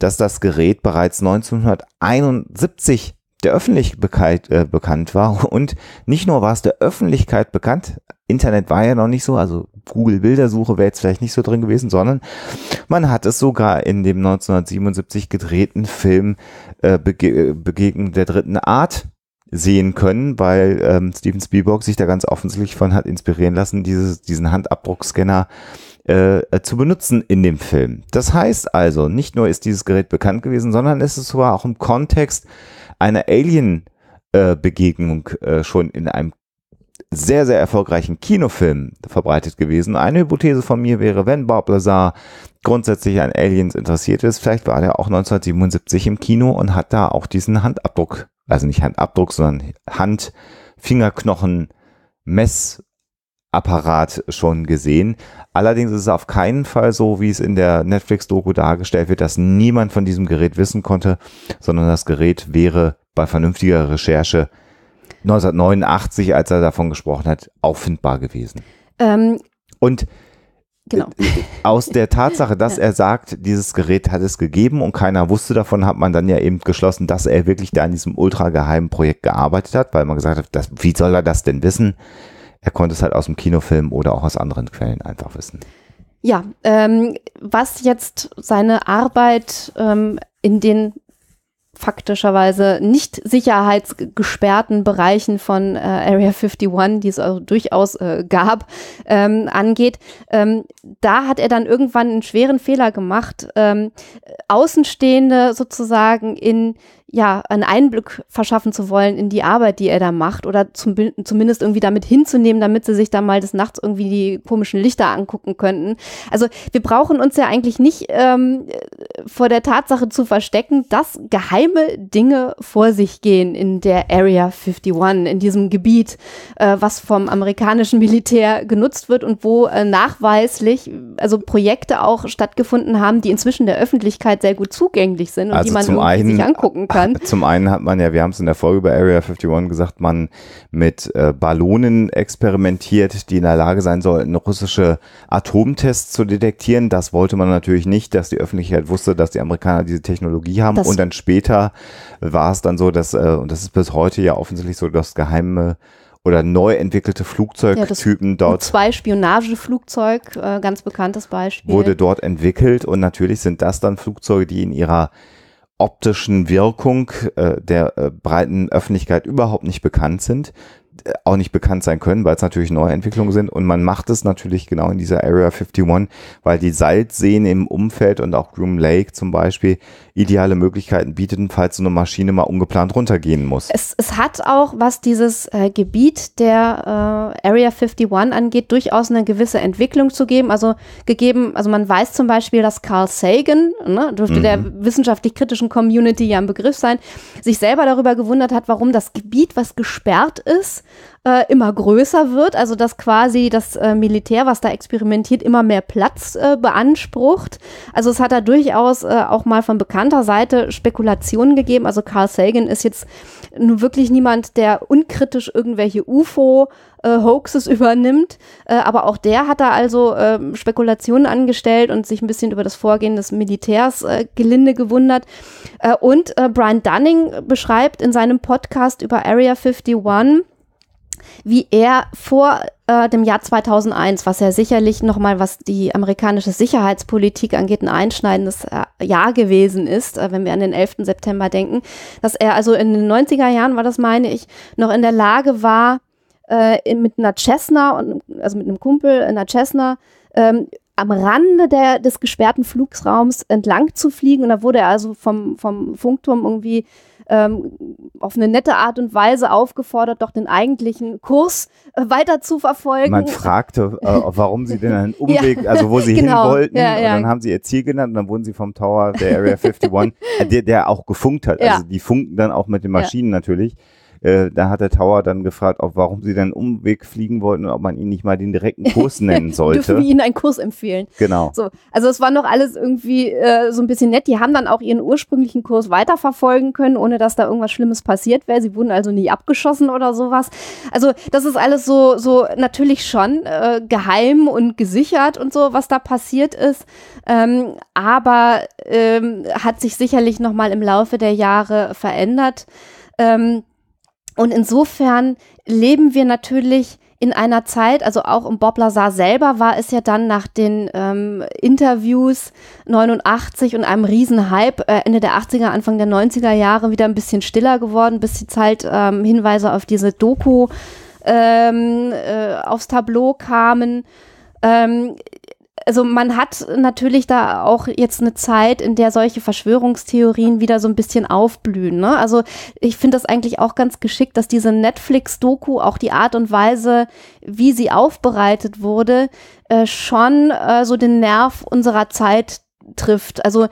dass das Gerät bereits 1971 der Öffentlichkeit äh, bekannt war. [LAUGHS] Und nicht nur war es der Öffentlichkeit bekannt, Internet war ja noch nicht so, also Google Bildersuche wäre jetzt vielleicht nicht so drin gewesen, sondern man hat es sogar in dem 1977 gedrehten Film äh, Bege Begegnung der dritten Art sehen können, weil ähm, Steven Spielberg sich da ganz offensichtlich von hat inspirieren lassen, dieses, diesen Handabdruckscanner äh, äh, zu benutzen in dem Film. Das heißt also, nicht nur ist dieses Gerät bekannt gewesen, sondern es ist sogar auch im Kontext einer Alien-Begegnung äh, äh, schon in einem sehr, sehr erfolgreichen Kinofilm verbreitet gewesen. Eine Hypothese von mir wäre, wenn Bob Lazar grundsätzlich an Aliens interessiert ist, vielleicht war er auch 1977 im Kino und hat da auch diesen Handabdruck, also nicht Handabdruck, sondern Hand, Fingerknochen, Mess, Apparat schon gesehen. Allerdings ist es auf keinen Fall so, wie es in der Netflix-Doku dargestellt wird, dass niemand von diesem Gerät wissen konnte, sondern das Gerät wäre bei vernünftiger Recherche 1989, als er davon gesprochen hat, auffindbar gewesen. Ähm, und genau. [LAUGHS] aus der Tatsache, dass ja. er sagt, dieses Gerät hat es gegeben und keiner wusste davon, hat man dann ja eben geschlossen, dass er wirklich da an diesem ultrageheimen Projekt gearbeitet hat, weil man gesagt hat, das, wie soll er das denn wissen? er konnte es halt aus dem Kinofilm oder auch aus anderen Quellen einfach wissen. Ja, ähm, was jetzt seine Arbeit ähm, in den faktischerweise nicht sicherheitsgesperrten Bereichen von äh, Area 51, die es also durchaus äh, gab, ähm, angeht. Ähm, da hat er dann irgendwann einen schweren Fehler gemacht, ähm, Außenstehende sozusagen in ja, einen Einblick verschaffen zu wollen in die Arbeit, die er da macht oder zum, zumindest irgendwie damit hinzunehmen, damit sie sich da mal des Nachts irgendwie die komischen Lichter angucken könnten. Also wir brauchen uns ja eigentlich nicht ähm, vor der Tatsache zu verstecken, dass geheime Dinge vor sich gehen in der Area 51, in diesem Gebiet, äh, was vom amerikanischen Militär genutzt wird und wo äh, nachweislich, also Projekte auch stattgefunden haben, die inzwischen der Öffentlichkeit sehr gut zugänglich sind und also die man sich angucken kann kann. Zum einen hat man ja, wir haben es in der Folge über Area 51 gesagt, man mit äh, Ballonen experimentiert, die in der Lage sein sollten, russische Atomtests zu detektieren. Das wollte man natürlich nicht, dass die Öffentlichkeit wusste, dass die Amerikaner diese Technologie haben. Das und dann später war es dann so, dass, äh, und das ist bis heute ja offensichtlich so, das geheime oder neu entwickelte Flugzeugtypen ja, dort. Zwei Spionageflugzeug, äh, ganz bekanntes Beispiel. Wurde dort entwickelt und natürlich sind das dann Flugzeuge, die in ihrer optischen Wirkung äh, der äh, breiten Öffentlichkeit überhaupt nicht bekannt sind auch nicht bekannt sein können, weil es natürlich neue Entwicklungen sind. Und man macht es natürlich genau in dieser Area 51, weil die Salzseen im Umfeld und auch Groom Lake zum Beispiel ideale Möglichkeiten bieten, falls so eine Maschine mal ungeplant runtergehen muss. Es, es hat auch, was dieses äh, Gebiet der äh, Area 51 angeht, durchaus eine gewisse Entwicklung zu geben. Also gegeben, also man weiß zum Beispiel, dass Carl Sagan, ne, dürfte mhm. der wissenschaftlich kritischen Community ja ein Begriff sein, sich selber darüber gewundert hat, warum das Gebiet, was gesperrt ist, äh, immer größer wird, also dass quasi das äh, Militär, was da experimentiert, immer mehr Platz äh, beansprucht. Also es hat da durchaus äh, auch mal von bekannter Seite Spekulationen gegeben. Also Carl Sagan ist jetzt nun wirklich niemand, der unkritisch irgendwelche UFO Hoaxes [LAUGHS] übernimmt, äh, aber auch der hat da also ähm, Spekulationen angestellt und sich ein bisschen über das Vorgehen des Militärs äh, gelinde gewundert. und Brian Dunning beschreibt in seinem Podcast über Area 51, wie er vor äh, dem Jahr 2001, was ja sicherlich nochmal, was die amerikanische Sicherheitspolitik angeht, ein einschneidendes äh, Jahr gewesen ist, äh, wenn wir an den 11. September denken, dass er also in den 90er Jahren, war das meine ich, noch in der Lage war, äh, mit einer Cessna, und, also mit einem Kumpel in äh, einer Cessna, ähm, am Rande der, des gesperrten Flugsraums entlang zu fliegen. Und da wurde er also vom, vom Funkturm irgendwie ähm, auf eine nette Art und Weise aufgefordert, doch den eigentlichen Kurs äh, weiter zu verfolgen. Man fragte, äh, warum sie denn einen [LAUGHS] Umweg, ja. also wo sie [LAUGHS] genau. hin wollten. Ja, ja. Und dann haben sie ihr Ziel genannt und dann wurden sie vom Tower der Area 51, äh, der, der auch gefunkt hat. Also die funken dann auch mit den Maschinen natürlich. Äh, da hat der Tower dann gefragt, ob, warum sie dann Umweg fliegen wollten und ob man ihnen nicht mal den direkten Kurs [LAUGHS] nennen sollte. Dürfen wir ihnen einen Kurs empfehlen? Genau. So, also es war noch alles irgendwie äh, so ein bisschen nett. Die haben dann auch ihren ursprünglichen Kurs weiterverfolgen können, ohne dass da irgendwas Schlimmes passiert wäre. Sie wurden also nie abgeschossen oder sowas. Also das ist alles so, so natürlich schon äh, geheim und gesichert und so, was da passiert ist. Ähm, aber ähm, hat sich sicherlich nochmal im Laufe der Jahre verändert. Ähm, und insofern leben wir natürlich in einer Zeit, also auch im Bob Lazar selber war es ja dann nach den ähm, Interviews 89 und einem Riesenhype äh, Ende der 80er, Anfang der 90er Jahre wieder ein bisschen stiller geworden, bis die Zeit ähm, Hinweise auf diese Doku ähm, äh, aufs Tableau kamen. Ähm, also man hat natürlich da auch jetzt eine Zeit, in der solche Verschwörungstheorien wieder so ein bisschen aufblühen. Ne? Also ich finde das eigentlich auch ganz geschickt, dass diese Netflix-Doku auch die Art und Weise, wie sie aufbereitet wurde, äh, schon äh, so den Nerv unserer Zeit trifft. Also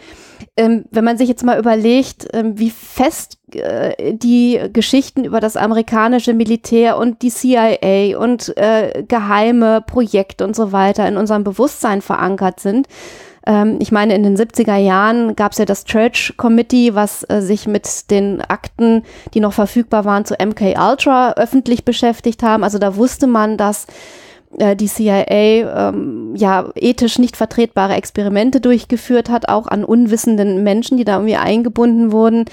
ähm, wenn man sich jetzt mal überlegt, ähm, wie fest äh, die Geschichten über das amerikanische Militär und die CIA und äh, geheime Projekte und so weiter in unserem Bewusstsein verankert sind, ähm, ich meine, in den 70er Jahren gab es ja das Church Committee, was äh, sich mit den Akten, die noch verfügbar waren, zu MK Ultra öffentlich beschäftigt haben. Also da wusste man, dass äh, die CIA ähm, ja ethisch nicht vertretbare Experimente durchgeführt hat, auch an unwissenden Menschen, die da irgendwie eingebunden wurden.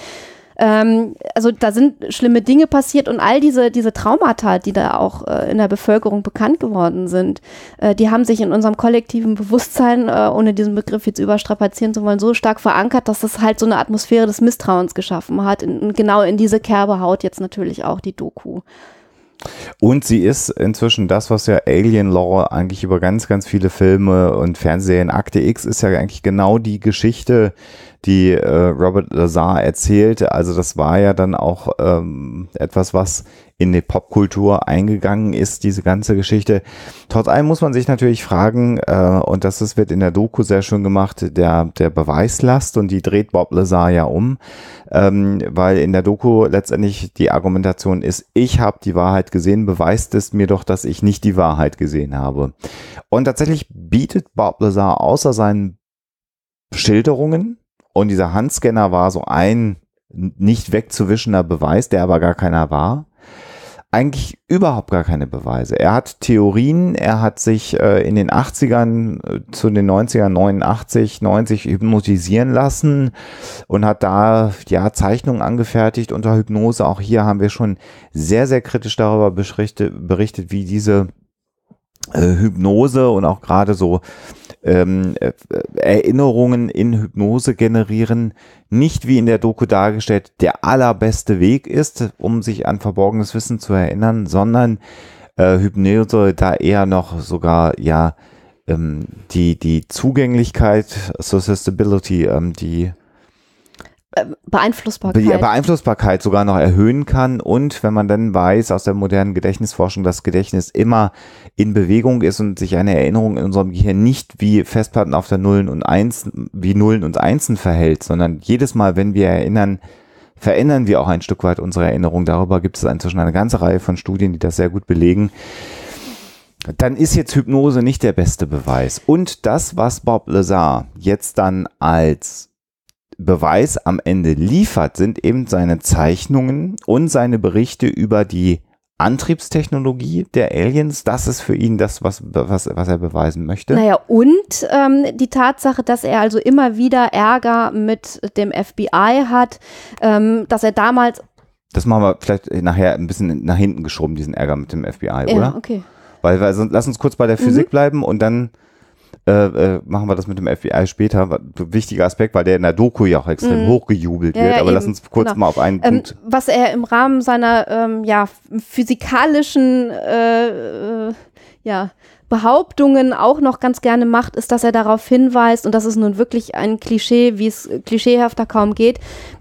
Ähm, also da sind schlimme Dinge passiert und all diese, diese Traumata, die da auch äh, in der Bevölkerung bekannt geworden sind, äh, die haben sich in unserem kollektiven Bewusstsein, äh, ohne diesen Begriff jetzt überstrapazieren zu wollen, so stark verankert, dass das halt so eine Atmosphäre des Misstrauens geschaffen hat. In, genau in diese Kerbe haut jetzt natürlich auch die Doku. Und sie ist inzwischen das, was ja Alien-Lore eigentlich über ganz, ganz viele Filme und Fernsehen, Akte X ist ja eigentlich genau die Geschichte, die äh, Robert Lazar erzählte. Also das war ja dann auch ähm, etwas, was in die Popkultur eingegangen ist, diese ganze Geschichte. Trotz allem muss man sich natürlich fragen, äh, und das ist, wird in der Doku sehr schön gemacht, der, der Beweislast und die dreht Bob Lazar ja um, ähm, weil in der Doku letztendlich die Argumentation ist, ich habe die Wahrheit gesehen, beweist es mir doch, dass ich nicht die Wahrheit gesehen habe. Und tatsächlich bietet Bob Lazar außer seinen Schilderungen, und dieser Handscanner war so ein nicht wegzuwischender Beweis, der aber gar keiner war. Eigentlich überhaupt gar keine Beweise. Er hat Theorien, er hat sich äh, in den 80ern äh, zu den 90ern, 89, 90 hypnotisieren lassen und hat da ja Zeichnungen angefertigt unter Hypnose. Auch hier haben wir schon sehr, sehr kritisch darüber berichtet, berichtet wie diese äh, Hypnose und auch gerade so ähm, äh, Erinnerungen in Hypnose generieren nicht wie in der Doku dargestellt der allerbeste Weg ist, um sich an verborgenes Wissen zu erinnern, sondern äh, Hypnose da eher noch sogar ja ähm, die die Zugänglichkeit, Accessibility, ähm, die Beeinflussbarkeit. Die Beeinflussbarkeit sogar noch erhöhen kann und wenn man dann weiß aus der modernen Gedächtnisforschung, dass Gedächtnis immer in Bewegung ist und sich eine Erinnerung in unserem Gehirn nicht wie Festplatten auf der Nullen und Einsen, wie Nullen und Einsen verhält, sondern jedes Mal, wenn wir erinnern, verändern wir auch ein Stück weit unsere Erinnerung. Darüber gibt es inzwischen eine ganze Reihe von Studien, die das sehr gut belegen. Dann ist jetzt Hypnose nicht der beste Beweis. Und das, was Bob Lazar jetzt dann als Beweis am Ende liefert, sind eben seine Zeichnungen und seine Berichte über die Antriebstechnologie der Aliens, das ist für ihn das, was, was, was er beweisen möchte. Naja, und ähm, die Tatsache, dass er also immer wieder Ärger mit dem FBI hat, ähm, dass er damals. Das machen wir vielleicht nachher ein bisschen nach hinten geschoben, diesen Ärger mit dem FBI, ja, oder? Okay. Weil, weil sonst, lass uns kurz bei der mhm. Physik mhm. bleiben und dann äh, äh, machen wir das mit dem FBI später. Wichtiger Aspekt, weil der in der Doku ja auch extrem mm. hochgejubelt ja, wird. Aber eben. lass uns kurz genau. mal auf einen ähm, Punkt. Ähm, was er im Rahmen seiner ähm, ja, physikalischen äh, äh, ja, Behauptungen auch noch ganz gerne macht, ist, dass er darauf hinweist, und das ist nun wirklich ein Klischee, wie es klischeehafter kaum geht,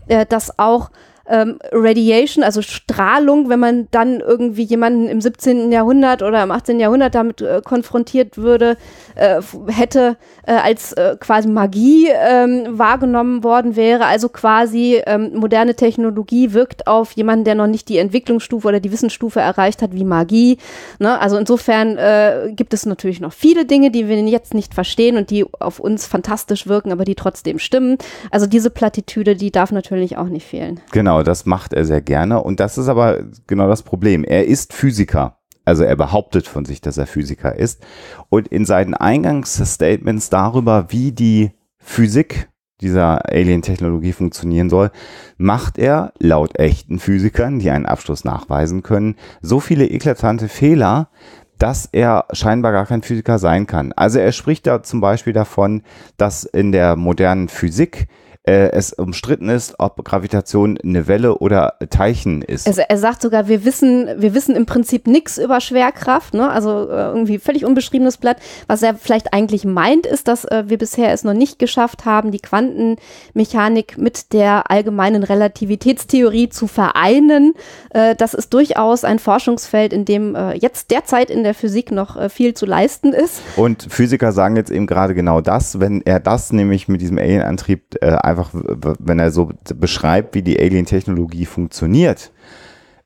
äh, dass auch ähm, Radiation, also Strahlung, wenn man dann irgendwie jemanden im 17. Jahrhundert oder im 18. Jahrhundert damit äh, konfrontiert würde, äh, hätte äh, als äh, quasi Magie ähm, wahrgenommen worden wäre. Also quasi ähm, moderne Technologie wirkt auf jemanden, der noch nicht die Entwicklungsstufe oder die Wissensstufe erreicht hat, wie Magie. Ne? Also insofern äh, gibt es natürlich noch viele Dinge, die wir jetzt nicht verstehen und die auf uns fantastisch wirken, aber die trotzdem stimmen. Also diese Plattitüde, die darf natürlich auch nicht fehlen. Genau. Genau, das macht er sehr gerne. Und das ist aber genau das Problem. Er ist Physiker. Also er behauptet von sich, dass er Physiker ist. Und in seinen Eingangsstatements darüber, wie die Physik dieser Alien-Technologie funktionieren soll, macht er laut echten Physikern, die einen Abschluss nachweisen können, so viele eklatante Fehler, dass er scheinbar gar kein Physiker sein kann. Also er spricht da zum Beispiel davon, dass in der modernen Physik äh, es umstritten ist, ob Gravitation eine Welle oder Teilchen ist. Also er sagt sogar, wir wissen, wir wissen im Prinzip nichts über Schwerkraft, ne? also äh, irgendwie völlig unbeschriebenes Blatt. Was er vielleicht eigentlich meint, ist, dass äh, wir bisher es noch nicht geschafft haben, die Quantenmechanik mit der allgemeinen Relativitätstheorie zu vereinen. Äh, das ist durchaus ein Forschungsfeld, in dem äh, jetzt derzeit in der Physik noch äh, viel zu leisten ist. Und Physiker sagen jetzt eben gerade genau das, wenn er das nämlich mit diesem Alienantrieb antrieb äh, einfach, wenn er so beschreibt, wie die Alien-Technologie funktioniert,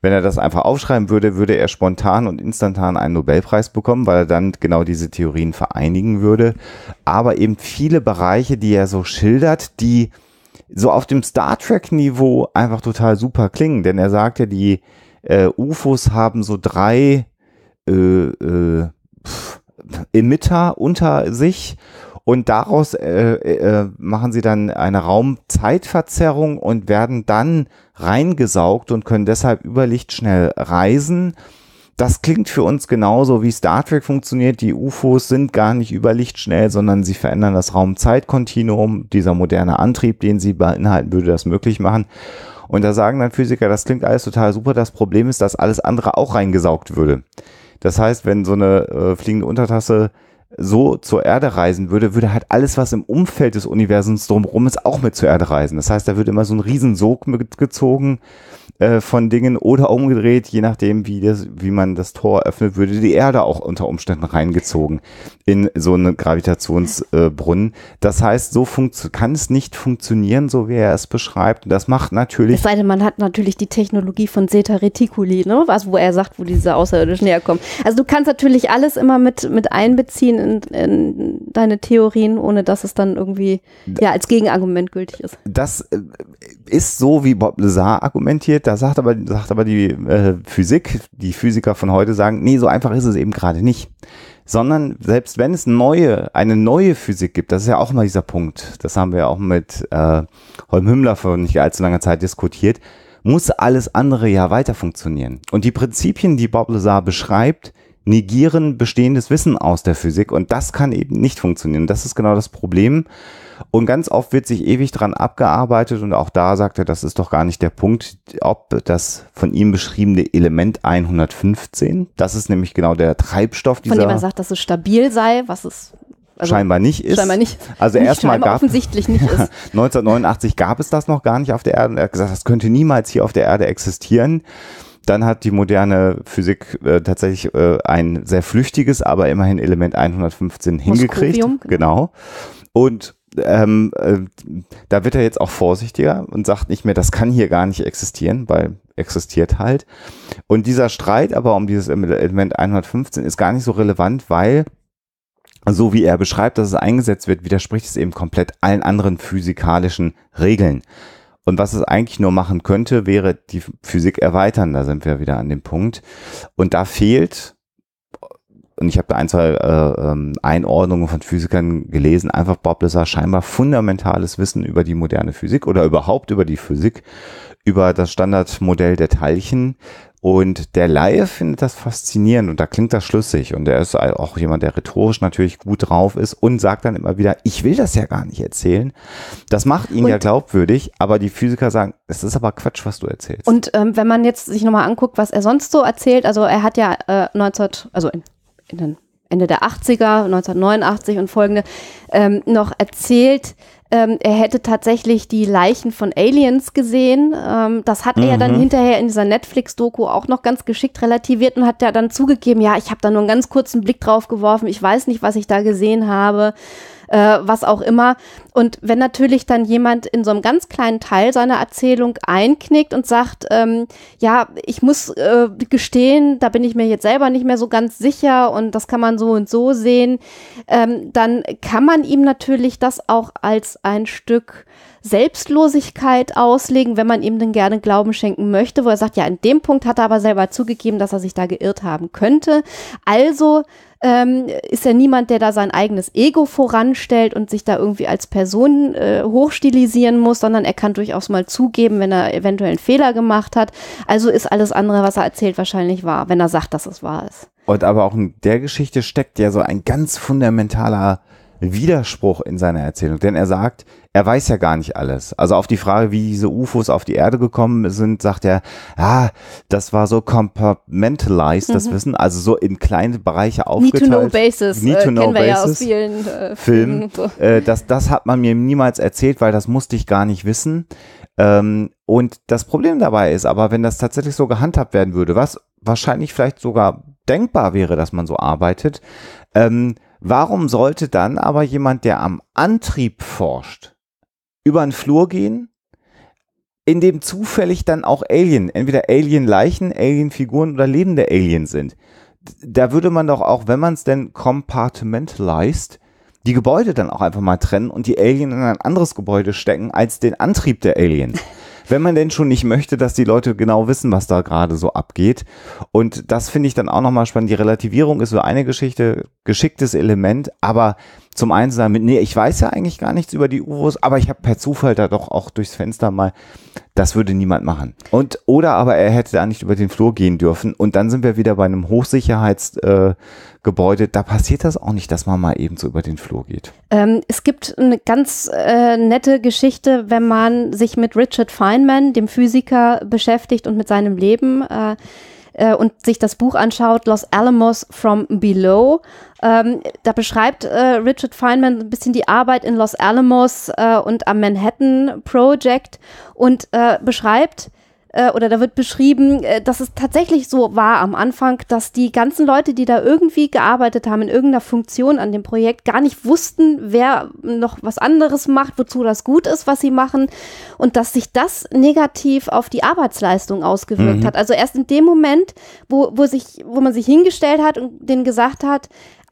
wenn er das einfach aufschreiben würde, würde er spontan und instantan einen Nobelpreis bekommen, weil er dann genau diese Theorien vereinigen würde. Aber eben viele Bereiche, die er so schildert, die so auf dem Star Trek-Niveau einfach total super klingen. Denn er sagt ja, die äh, UFOs haben so drei äh, äh, Emitter unter sich und daraus äh, äh, machen sie dann eine Raumzeitverzerrung und werden dann reingesaugt und können deshalb über Licht schnell reisen. Das klingt für uns genauso, wie Star Trek funktioniert. Die UFOs sind gar nicht überlichtschnell, sondern sie verändern das Raumzeitkontinuum. Dieser moderne Antrieb, den sie beinhalten, würde das möglich machen. Und da sagen dann Physiker, das klingt alles total super. Das Problem ist, dass alles andere auch reingesaugt würde. Das heißt, wenn so eine äh, fliegende Untertasse so zur Erde reisen würde, würde halt alles, was im Umfeld des Universums drumherum ist, auch mit zur Erde reisen. Das heißt, da wird immer so ein Riesensog mitgezogen. gezogen äh, von Dingen oder umgedreht, je nachdem, wie, das, wie man das Tor öffnet, würde die Erde auch unter Umständen reingezogen in so einen Gravitationsbrunnen. Äh, das heißt, so kann es nicht funktionieren, so wie er es beschreibt. das macht natürlich. Es sei denn, man hat natürlich die Technologie von Zeta Reticuli, ne? also, wo er sagt, wo diese Außerirdischen herkommen. Also du kannst natürlich alles immer mit, mit einbeziehen in, in deine Theorien, ohne dass es dann irgendwie ja, als Gegenargument gültig ist. Das äh, ist so, wie Bob Lazar argumentiert da sagt aber, sagt aber die äh, Physik, die Physiker von heute sagen, nee, so einfach ist es eben gerade nicht. Sondern selbst wenn es neue, eine neue Physik gibt, das ist ja auch mal dieser Punkt, das haben wir ja auch mit äh, Holm Hümmler vor nicht allzu langer Zeit diskutiert, muss alles andere ja weiter funktionieren. Und die Prinzipien, die Bob Lazar beschreibt, negieren bestehendes Wissen aus der Physik und das kann eben nicht funktionieren. Das ist genau das Problem. Und ganz oft wird sich ewig dran abgearbeitet und auch da sagt er, das ist doch gar nicht der Punkt, ob das von ihm beschriebene Element 115, das ist nämlich genau der Treibstoff dieser. Von dem er sagt, dass es stabil sei, was es also scheinbar nicht ist. Scheinbar nicht. Also erstmal gab offensichtlich nicht ist. 1989 [LAUGHS] gab es das noch gar nicht auf der Erde. Er hat gesagt, das könnte niemals hier auf der Erde existieren. Dann hat die moderne Physik äh, tatsächlich äh, ein sehr flüchtiges, aber immerhin Element 115 hingekriegt. Genau. genau. Und ähm, äh, da wird er jetzt auch vorsichtiger und sagt nicht mehr, das kann hier gar nicht existieren, weil existiert halt. Und dieser Streit aber um dieses Element 115 ist gar nicht so relevant, weil so wie er beschreibt, dass es eingesetzt wird, widerspricht es eben komplett allen anderen physikalischen Regeln. Und was es eigentlich nur machen könnte, wäre die Physik erweitern. Da sind wir wieder an dem Punkt. Und da fehlt und ich habe da ein, zwei äh, ähm, Einordnungen von Physikern gelesen, einfach Bob Lesser scheinbar fundamentales Wissen über die moderne Physik oder überhaupt über die Physik, über das Standardmodell der Teilchen. Und der Laie findet das faszinierend und da klingt das schlüssig. Und er ist auch jemand, der rhetorisch natürlich gut drauf ist und sagt dann immer wieder, ich will das ja gar nicht erzählen. Das macht ihn und ja glaubwürdig, aber die Physiker sagen, es ist aber Quatsch, was du erzählst. Und ähm, wenn man jetzt sich nochmal anguckt, was er sonst so erzählt, also er hat ja äh, 19, also in den Ende der 80er, 1989 und folgende, ähm, noch erzählt, ähm, er hätte tatsächlich die Leichen von Aliens gesehen. Ähm, das hat mhm. er dann mhm. hinterher in dieser Netflix-Doku auch noch ganz geschickt relativiert und hat ja dann zugegeben, ja, ich habe da nur einen ganz kurzen Blick drauf geworfen, ich weiß nicht, was ich da gesehen habe äh, was auch immer. Und wenn natürlich dann jemand in so einem ganz kleinen Teil seiner Erzählung einknickt und sagt, ähm, ja, ich muss äh, gestehen, da bin ich mir jetzt selber nicht mehr so ganz sicher und das kann man so und so sehen, ähm, dann kann man ihm natürlich das auch als ein Stück Selbstlosigkeit auslegen, wenn man ihm denn gerne Glauben schenken möchte, wo er sagt, ja, in dem Punkt hat er aber selber zugegeben, dass er sich da geirrt haben könnte. Also ähm, ist er niemand, der da sein eigenes Ego voranstellt und sich da irgendwie als Person äh, hochstilisieren muss, sondern er kann durchaus mal zugeben, wenn er eventuell einen Fehler gemacht hat. Also ist alles andere, was er erzählt, wahrscheinlich wahr, wenn er sagt, dass es wahr ist. Und aber auch in der Geschichte steckt ja so ein ganz fundamentaler Widerspruch in seiner Erzählung, denn er sagt, er weiß ja gar nicht alles. Also auf die Frage, wie diese UFOs auf die Erde gekommen sind, sagt er, ah, das war so compartmentalized, mhm. das Wissen, also so in kleine Bereiche aufgeteilt. Need to know basis. Need äh, to äh, know basis. Ja vielen, äh, Filmen. So. Äh, das, das hat man mir niemals erzählt, weil das musste ich gar nicht wissen. Ähm, und das Problem dabei ist aber, wenn das tatsächlich so gehandhabt werden würde, was wahrscheinlich vielleicht sogar denkbar wäre, dass man so arbeitet, ähm, Warum sollte dann aber jemand, der am Antrieb forscht, über den Flur gehen, in dem zufällig dann auch Alien, entweder Alien-Leichen, Alien-Figuren oder lebende Alien sind. Da würde man doch auch, wenn man es denn compartmentalisiert, die Gebäude dann auch einfach mal trennen und die Alien in ein anderes Gebäude stecken als den Antrieb der Alien. [LAUGHS] wenn man denn schon nicht möchte, dass die Leute genau wissen, was da gerade so abgeht. Und das finde ich dann auch nochmal spannend. Die Relativierung ist so eine Geschichte, geschicktes Element, aber zum einen sagen, nee, ich weiß ja eigentlich gar nichts über die UFOs, aber ich habe per Zufall da doch auch durchs Fenster mal, das würde niemand machen. Und oder aber er hätte da nicht über den Flur gehen dürfen und dann sind wir wieder bei einem Hochsicherheitsgebäude, äh, da passiert das auch nicht, dass man mal eben so über den Flur geht. Ähm, es gibt eine ganz äh, nette Geschichte, wenn man sich mit Richard Feynman, dem Physiker, beschäftigt und mit seinem Leben. Äh, äh, und sich das Buch anschaut, Los Alamos from Below, ähm, da beschreibt äh, Richard Feynman ein bisschen die Arbeit in Los Alamos äh, und am Manhattan Project und äh, beschreibt, äh, oder da wird beschrieben, äh, dass es tatsächlich so war am Anfang, dass die ganzen Leute, die da irgendwie gearbeitet haben, in irgendeiner Funktion an dem Projekt, gar nicht wussten, wer noch was anderes macht, wozu das gut ist, was sie machen und dass sich das negativ auf die Arbeitsleistung ausgewirkt mhm. hat. Also erst in dem Moment, wo, wo, sich, wo man sich hingestellt hat und denen gesagt hat,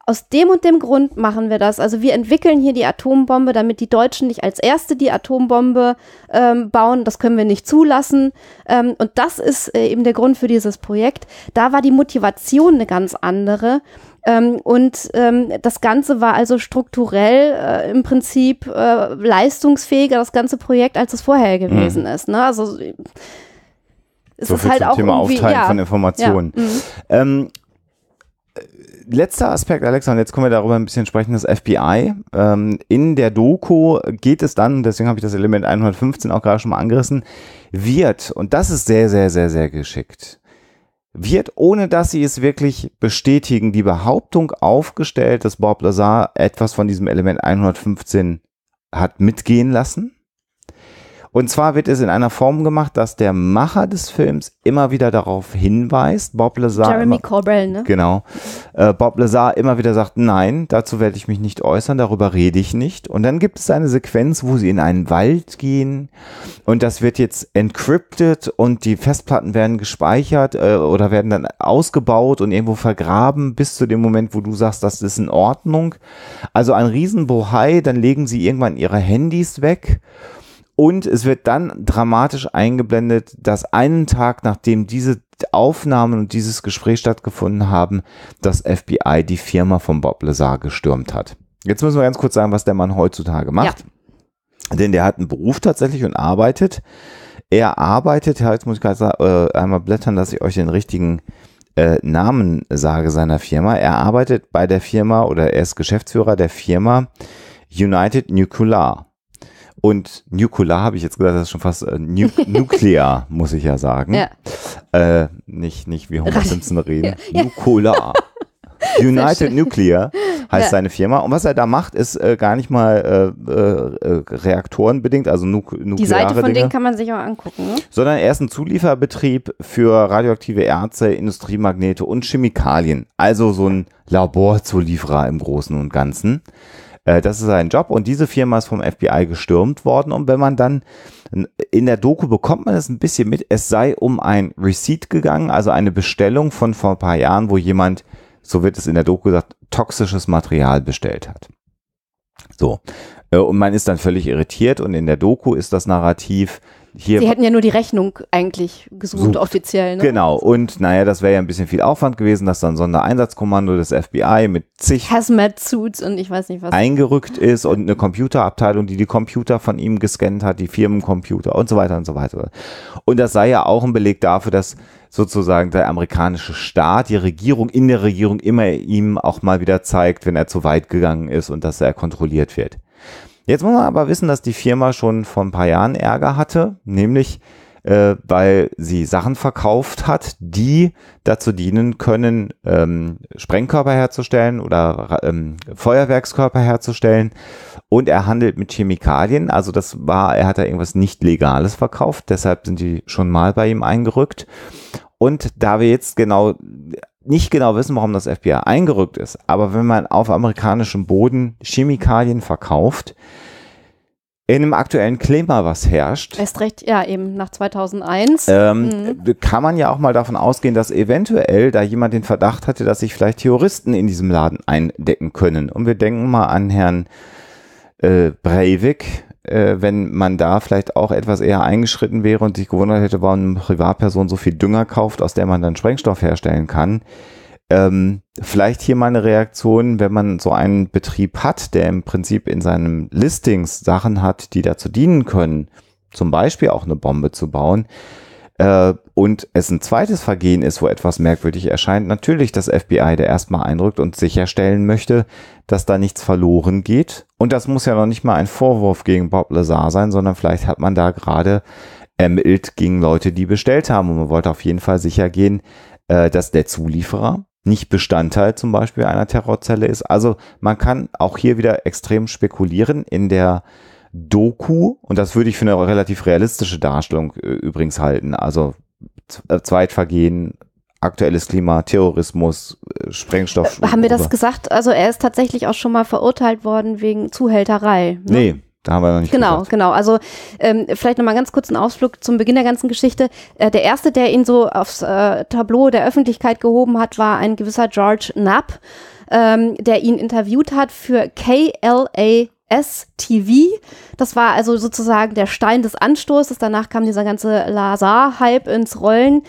aus dem und dem Grund machen wir das. Also wir entwickeln hier die Atombombe, damit die Deutschen nicht als Erste die Atombombe ähm, bauen. Das können wir nicht zulassen. Ähm, und das ist äh, eben der Grund für dieses Projekt. Da war die Motivation eine ganz andere. Ähm, und ähm, das Ganze war also strukturell äh, im Prinzip äh, leistungsfähiger, das ganze Projekt, als es vorher mhm. gewesen mhm. ist. Ne? Also es so ist halt auch Thema Aufteilen ja, von Informationen. Ja, mhm. ähm, letzter Aspekt, Alexa, und jetzt können wir darüber ein bisschen sprechen, das FBI. Ähm, in der Doku geht es dann, deswegen habe ich das Element 115 auch gerade schon mal angerissen, wird, und das ist sehr, sehr, sehr, sehr geschickt, wird, ohne dass sie es wirklich bestätigen, die Behauptung aufgestellt, dass Bob Lazar etwas von diesem Element 115 hat mitgehen lassen und zwar wird es in einer Form gemacht, dass der Macher des Films immer wieder darauf hinweist, Bob Lazar. Jeremy immer, Corbell, ne? Genau. Äh, Bob Lazar immer wieder sagt, nein, dazu werde ich mich nicht äußern, darüber rede ich nicht. Und dann gibt es eine Sequenz, wo sie in einen Wald gehen und das wird jetzt encrypted und die Festplatten werden gespeichert äh, oder werden dann ausgebaut und irgendwo vergraben bis zu dem Moment, wo du sagst, das ist in Ordnung. Also ein Riesenbohai, dann legen sie irgendwann ihre Handys weg und es wird dann dramatisch eingeblendet, dass einen Tag nachdem diese Aufnahmen und dieses Gespräch stattgefunden haben, das FBI die Firma von Bob Lazar gestürmt hat. Jetzt müssen wir ganz kurz sagen, was der Mann heutzutage macht. Ja. Denn der hat einen Beruf tatsächlich und arbeitet. Er arbeitet, jetzt muss ich gerade äh, einmal blättern, dass ich euch den richtigen äh, Namen sage seiner Firma. Er arbeitet bei der Firma oder er ist Geschäftsführer der Firma United Nuclear und Nukular habe ich jetzt gesagt, das ist schon fast äh, nu [LAUGHS] Nuklear, muss ich ja sagen. Ja. Äh, nicht, nicht wie Homer Simpson reden. Ja. Nukular. [LAUGHS] United Nuclear heißt ja. seine Firma. Und was er da macht, ist äh, gar nicht mal äh, äh, äh reaktorenbedingt, also nuk nukleare Die Seite von Dinge, denen kann man sich auch angucken. Ne? Sondern er ist ein Zulieferbetrieb für radioaktive Erze, Industriemagnete und Chemikalien. Also so ein Laborzulieferer im Großen und Ganzen. Äh, das ist sein Job und diese Firma ist vom FBI gestürmt worden. Und wenn man dann in der Doku bekommt man es ein bisschen mit, es sei um ein Receipt gegangen, also eine Bestellung von vor ein paar Jahren, wo jemand, so wird es in der Doku gesagt, toxisches Material bestellt hat. So. Äh, und man ist dann völlig irritiert und in der Doku ist das Narrativ, hier. Sie hätten ja nur die Rechnung eigentlich gesucht, sucht. offiziell. Ne? Genau, und naja, das wäre ja ein bisschen viel Aufwand gewesen, dass dann Sondereinsatzkommando des FBI mit zig Hazmat-Suits und ich weiß nicht was eingerückt ist und eine Computerabteilung, die die Computer von ihm gescannt hat, die Firmencomputer und so weiter und so weiter. Und das sei ja auch ein Beleg dafür, dass sozusagen der amerikanische Staat, die Regierung in der Regierung immer ihm auch mal wieder zeigt, wenn er zu weit gegangen ist und dass er kontrolliert wird. Jetzt muss man aber wissen, dass die Firma schon vor ein paar Jahren Ärger hatte, nämlich äh, weil sie Sachen verkauft hat, die dazu dienen können, ähm, Sprengkörper herzustellen oder ähm, Feuerwerkskörper herzustellen. Und er handelt mit Chemikalien. Also das war, er hat da irgendwas nicht Legales verkauft. Deshalb sind die schon mal bei ihm eingerückt. Und da wir jetzt genau nicht genau wissen, warum das FBI eingerückt ist, aber wenn man auf amerikanischem Boden Chemikalien verkauft, in einem aktuellen Klima, was herrscht. Erst recht, ja, eben nach 2001. Ähm, mhm. Kann man ja auch mal davon ausgehen, dass eventuell da jemand den Verdacht hatte, dass sich vielleicht Terroristen in diesem Laden eindecken können. Und wir denken mal an Herrn äh, Breivik, äh, wenn man da vielleicht auch etwas eher eingeschritten wäre und sich gewundert hätte, warum eine Privatperson so viel Dünger kauft, aus der man dann Sprengstoff herstellen kann. Ähm, vielleicht hier mal eine Reaktion, wenn man so einen Betrieb hat, der im Prinzip in seinem Listings Sachen hat, die dazu dienen können, zum Beispiel auch eine Bombe zu bauen. Äh, und es ein zweites Vergehen ist, wo etwas merkwürdig erscheint, natürlich das FBI, der erstmal eindrückt und sicherstellen möchte, dass da nichts verloren geht, und das muss ja noch nicht mal ein Vorwurf gegen Bob Lazar sein, sondern vielleicht hat man da gerade ermittelt gegen Leute, die bestellt haben. Und man wollte auf jeden Fall sicher gehen, äh, dass der Zulieferer nicht Bestandteil zum Beispiel einer Terrorzelle ist. Also man kann auch hier wieder extrem spekulieren in der Doku. Und das würde ich für eine relativ realistische Darstellung äh, übrigens halten. Also äh, Zweitvergehen, aktuelles Klima, Terrorismus, äh, Sprengstoff. Äh, haben wir das gesagt? Also er ist tatsächlich auch schon mal verurteilt worden wegen Zuhälterei. Ne? Nee. Da haben wir noch nicht genau, gesagt. genau. Also ähm, vielleicht nochmal ganz kurz einen Ausflug zum Beginn der ganzen Geschichte. Äh, der erste, der ihn so aufs äh, Tableau der Öffentlichkeit gehoben hat, war ein gewisser George Knapp, ähm, der ihn interviewt hat für KLAS TV. Das war also sozusagen der Stein des Anstoßes. Danach kam dieser ganze Lazar-Hype ins Rollen.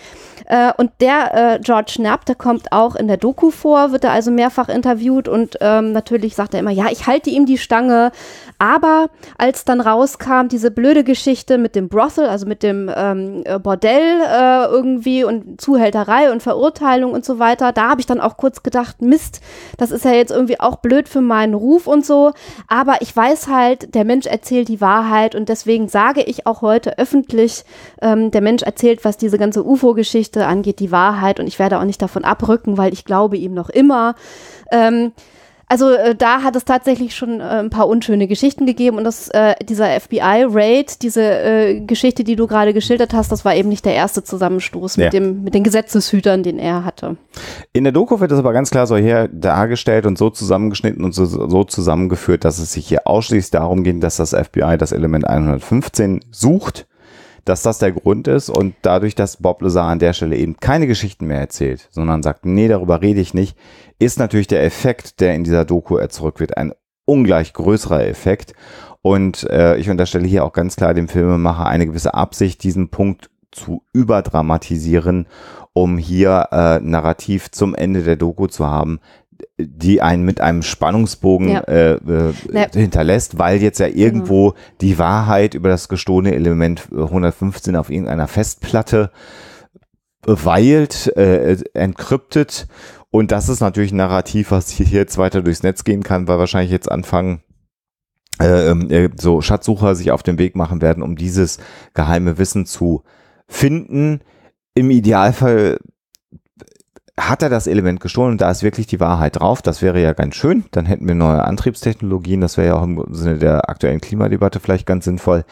Äh, und der äh, George Knapp, der kommt auch in der Doku vor, wird er also mehrfach interviewt und ähm, natürlich sagt er immer, ja, ich halte ihm die Stange, aber als dann rauskam, diese blöde Geschichte mit dem Brothel, also mit dem ähm, äh, Bordell äh, irgendwie und Zuhälterei und Verurteilung und so weiter, da habe ich dann auch kurz gedacht, Mist, das ist ja jetzt irgendwie auch blöd für meinen Ruf und so. Aber ich weiß halt, der Mensch erzählt die Wahrheit und deswegen sage ich auch heute öffentlich, ähm, der Mensch erzählt, was diese ganze UFO-Geschichte angeht, die Wahrheit und ich werde auch nicht davon abrücken, weil ich glaube ihm noch immer. Ähm, also äh, da hat es tatsächlich schon äh, ein paar unschöne Geschichten gegeben und das, äh, dieser FBI-Raid, diese äh, Geschichte, die du gerade geschildert hast, das war eben nicht der erste Zusammenstoß ja. mit, dem, mit den Gesetzeshütern, den er hatte. In der Doku wird das aber ganz klar so her dargestellt und so zusammengeschnitten und so, so zusammengeführt, dass es sich hier ausschließlich darum ging, dass das FBI das Element 115 sucht dass das der Grund ist und dadurch, dass Bob Lazar an der Stelle eben keine Geschichten mehr erzählt, sondern sagt, nee, darüber rede ich nicht, ist natürlich der Effekt, der in dieser Doku erzeugt wird, ein ungleich größerer Effekt. Und äh, ich unterstelle hier auch ganz klar dem Filmemacher eine gewisse Absicht, diesen Punkt zu überdramatisieren, um hier äh, narrativ zum Ende der Doku zu haben die einen mit einem Spannungsbogen ja. äh, äh, hinterlässt, weil jetzt ja genau. irgendwo genau. die Wahrheit über das gestohlene Element 115 auf irgendeiner Festplatte weilt, äh, entkryptet. Und das ist natürlich ein Narrativ, was hier jetzt weiter durchs Netz gehen kann, weil wahrscheinlich jetzt anfangen, äh, ähm, äh, so Schatzsucher sich auf den Weg machen werden, um dieses geheime Wissen zu finden. Im Idealfall hat er das Element gestohlen und da ist wirklich die Wahrheit drauf. Das wäre ja ganz schön. Dann hätten wir neue Antriebstechnologien. Das wäre ja auch im Sinne der aktuellen Klimadebatte vielleicht ganz sinnvoll.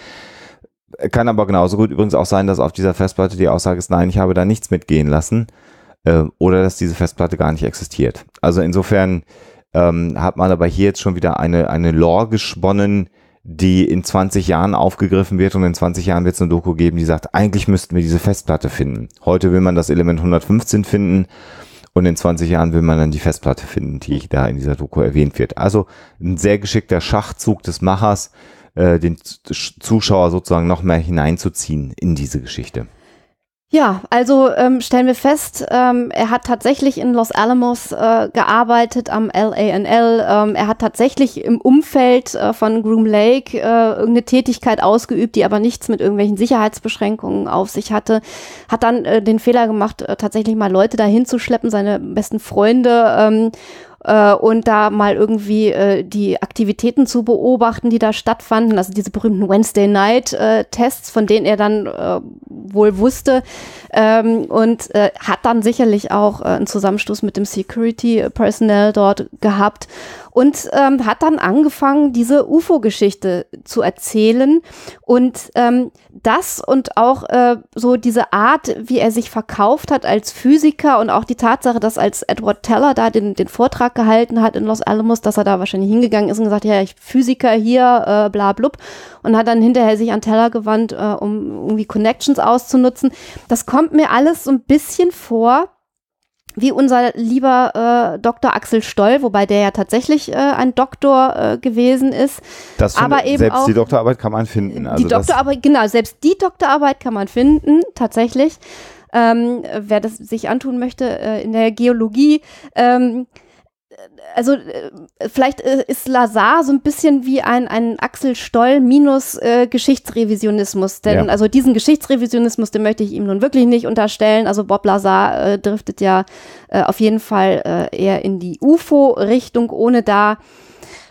Kann aber genauso gut übrigens auch sein, dass auf dieser Festplatte die Aussage ist, nein, ich habe da nichts mitgehen lassen. Äh, oder dass diese Festplatte gar nicht existiert. Also insofern ähm, hat man aber hier jetzt schon wieder eine, eine Lore gesponnen, die in 20 Jahren aufgegriffen wird und in 20 Jahren wird es eine Doku geben, die sagt, eigentlich müssten wir diese Festplatte finden. Heute will man das Element 115 finden und in 20 Jahren will man dann die Festplatte finden, die da in dieser Doku erwähnt wird. Also ein sehr geschickter Schachzug des Machers, äh, den Zuschauer sozusagen noch mehr hineinzuziehen in diese Geschichte. Ja, also ähm, stellen wir fest, ähm, er hat tatsächlich in Los Alamos äh, gearbeitet am LANL. Ähm, er hat tatsächlich im Umfeld äh, von Groom Lake äh, irgendeine Tätigkeit ausgeübt, die aber nichts mit irgendwelchen Sicherheitsbeschränkungen auf sich hatte. Hat dann äh, den Fehler gemacht, äh, tatsächlich mal Leute dahin zu schleppen, seine besten Freunde. Ähm, äh, und da mal irgendwie äh, die Aktivitäten zu beobachten, die da stattfanden, also diese berühmten Wednesday Night äh, Tests, von denen er dann äh, wohl wusste ähm, und äh, hat dann sicherlich auch äh, einen Zusammenstoß mit dem Security Personnel dort gehabt und ähm, hat dann angefangen, diese UFO-Geschichte zu erzählen. Und ähm, das und auch äh, so diese Art, wie er sich verkauft hat als Physiker und auch die Tatsache, dass als Edward Teller da den, den Vortrag gehalten hat in Los Alamos, dass er da wahrscheinlich hingegangen ist und gesagt, ja, ich Physiker hier, äh, bla blub, und hat dann hinterher sich an Teller gewandt, äh, um irgendwie Connections auszunutzen. Das kommt mir alles so ein bisschen vor wie unser lieber äh, Dr. Axel Stoll, wobei der ja tatsächlich äh, ein Doktor äh, gewesen ist. Das aber eben selbst auch, die Doktorarbeit kann man finden. Also die Doktorarbeit, genau, selbst die Doktorarbeit kann man finden, tatsächlich. Ähm, wer das sich antun möchte äh, in der Geologie. Ähm, also äh, vielleicht äh, ist Lazar so ein bisschen wie ein, ein Axel Stoll minus äh, Geschichtsrevisionismus. Denn ja. also diesen Geschichtsrevisionismus, den möchte ich ihm nun wirklich nicht unterstellen. Also Bob Lazar äh, driftet ja äh, auf jeden Fall äh, eher in die UFO-Richtung, ohne da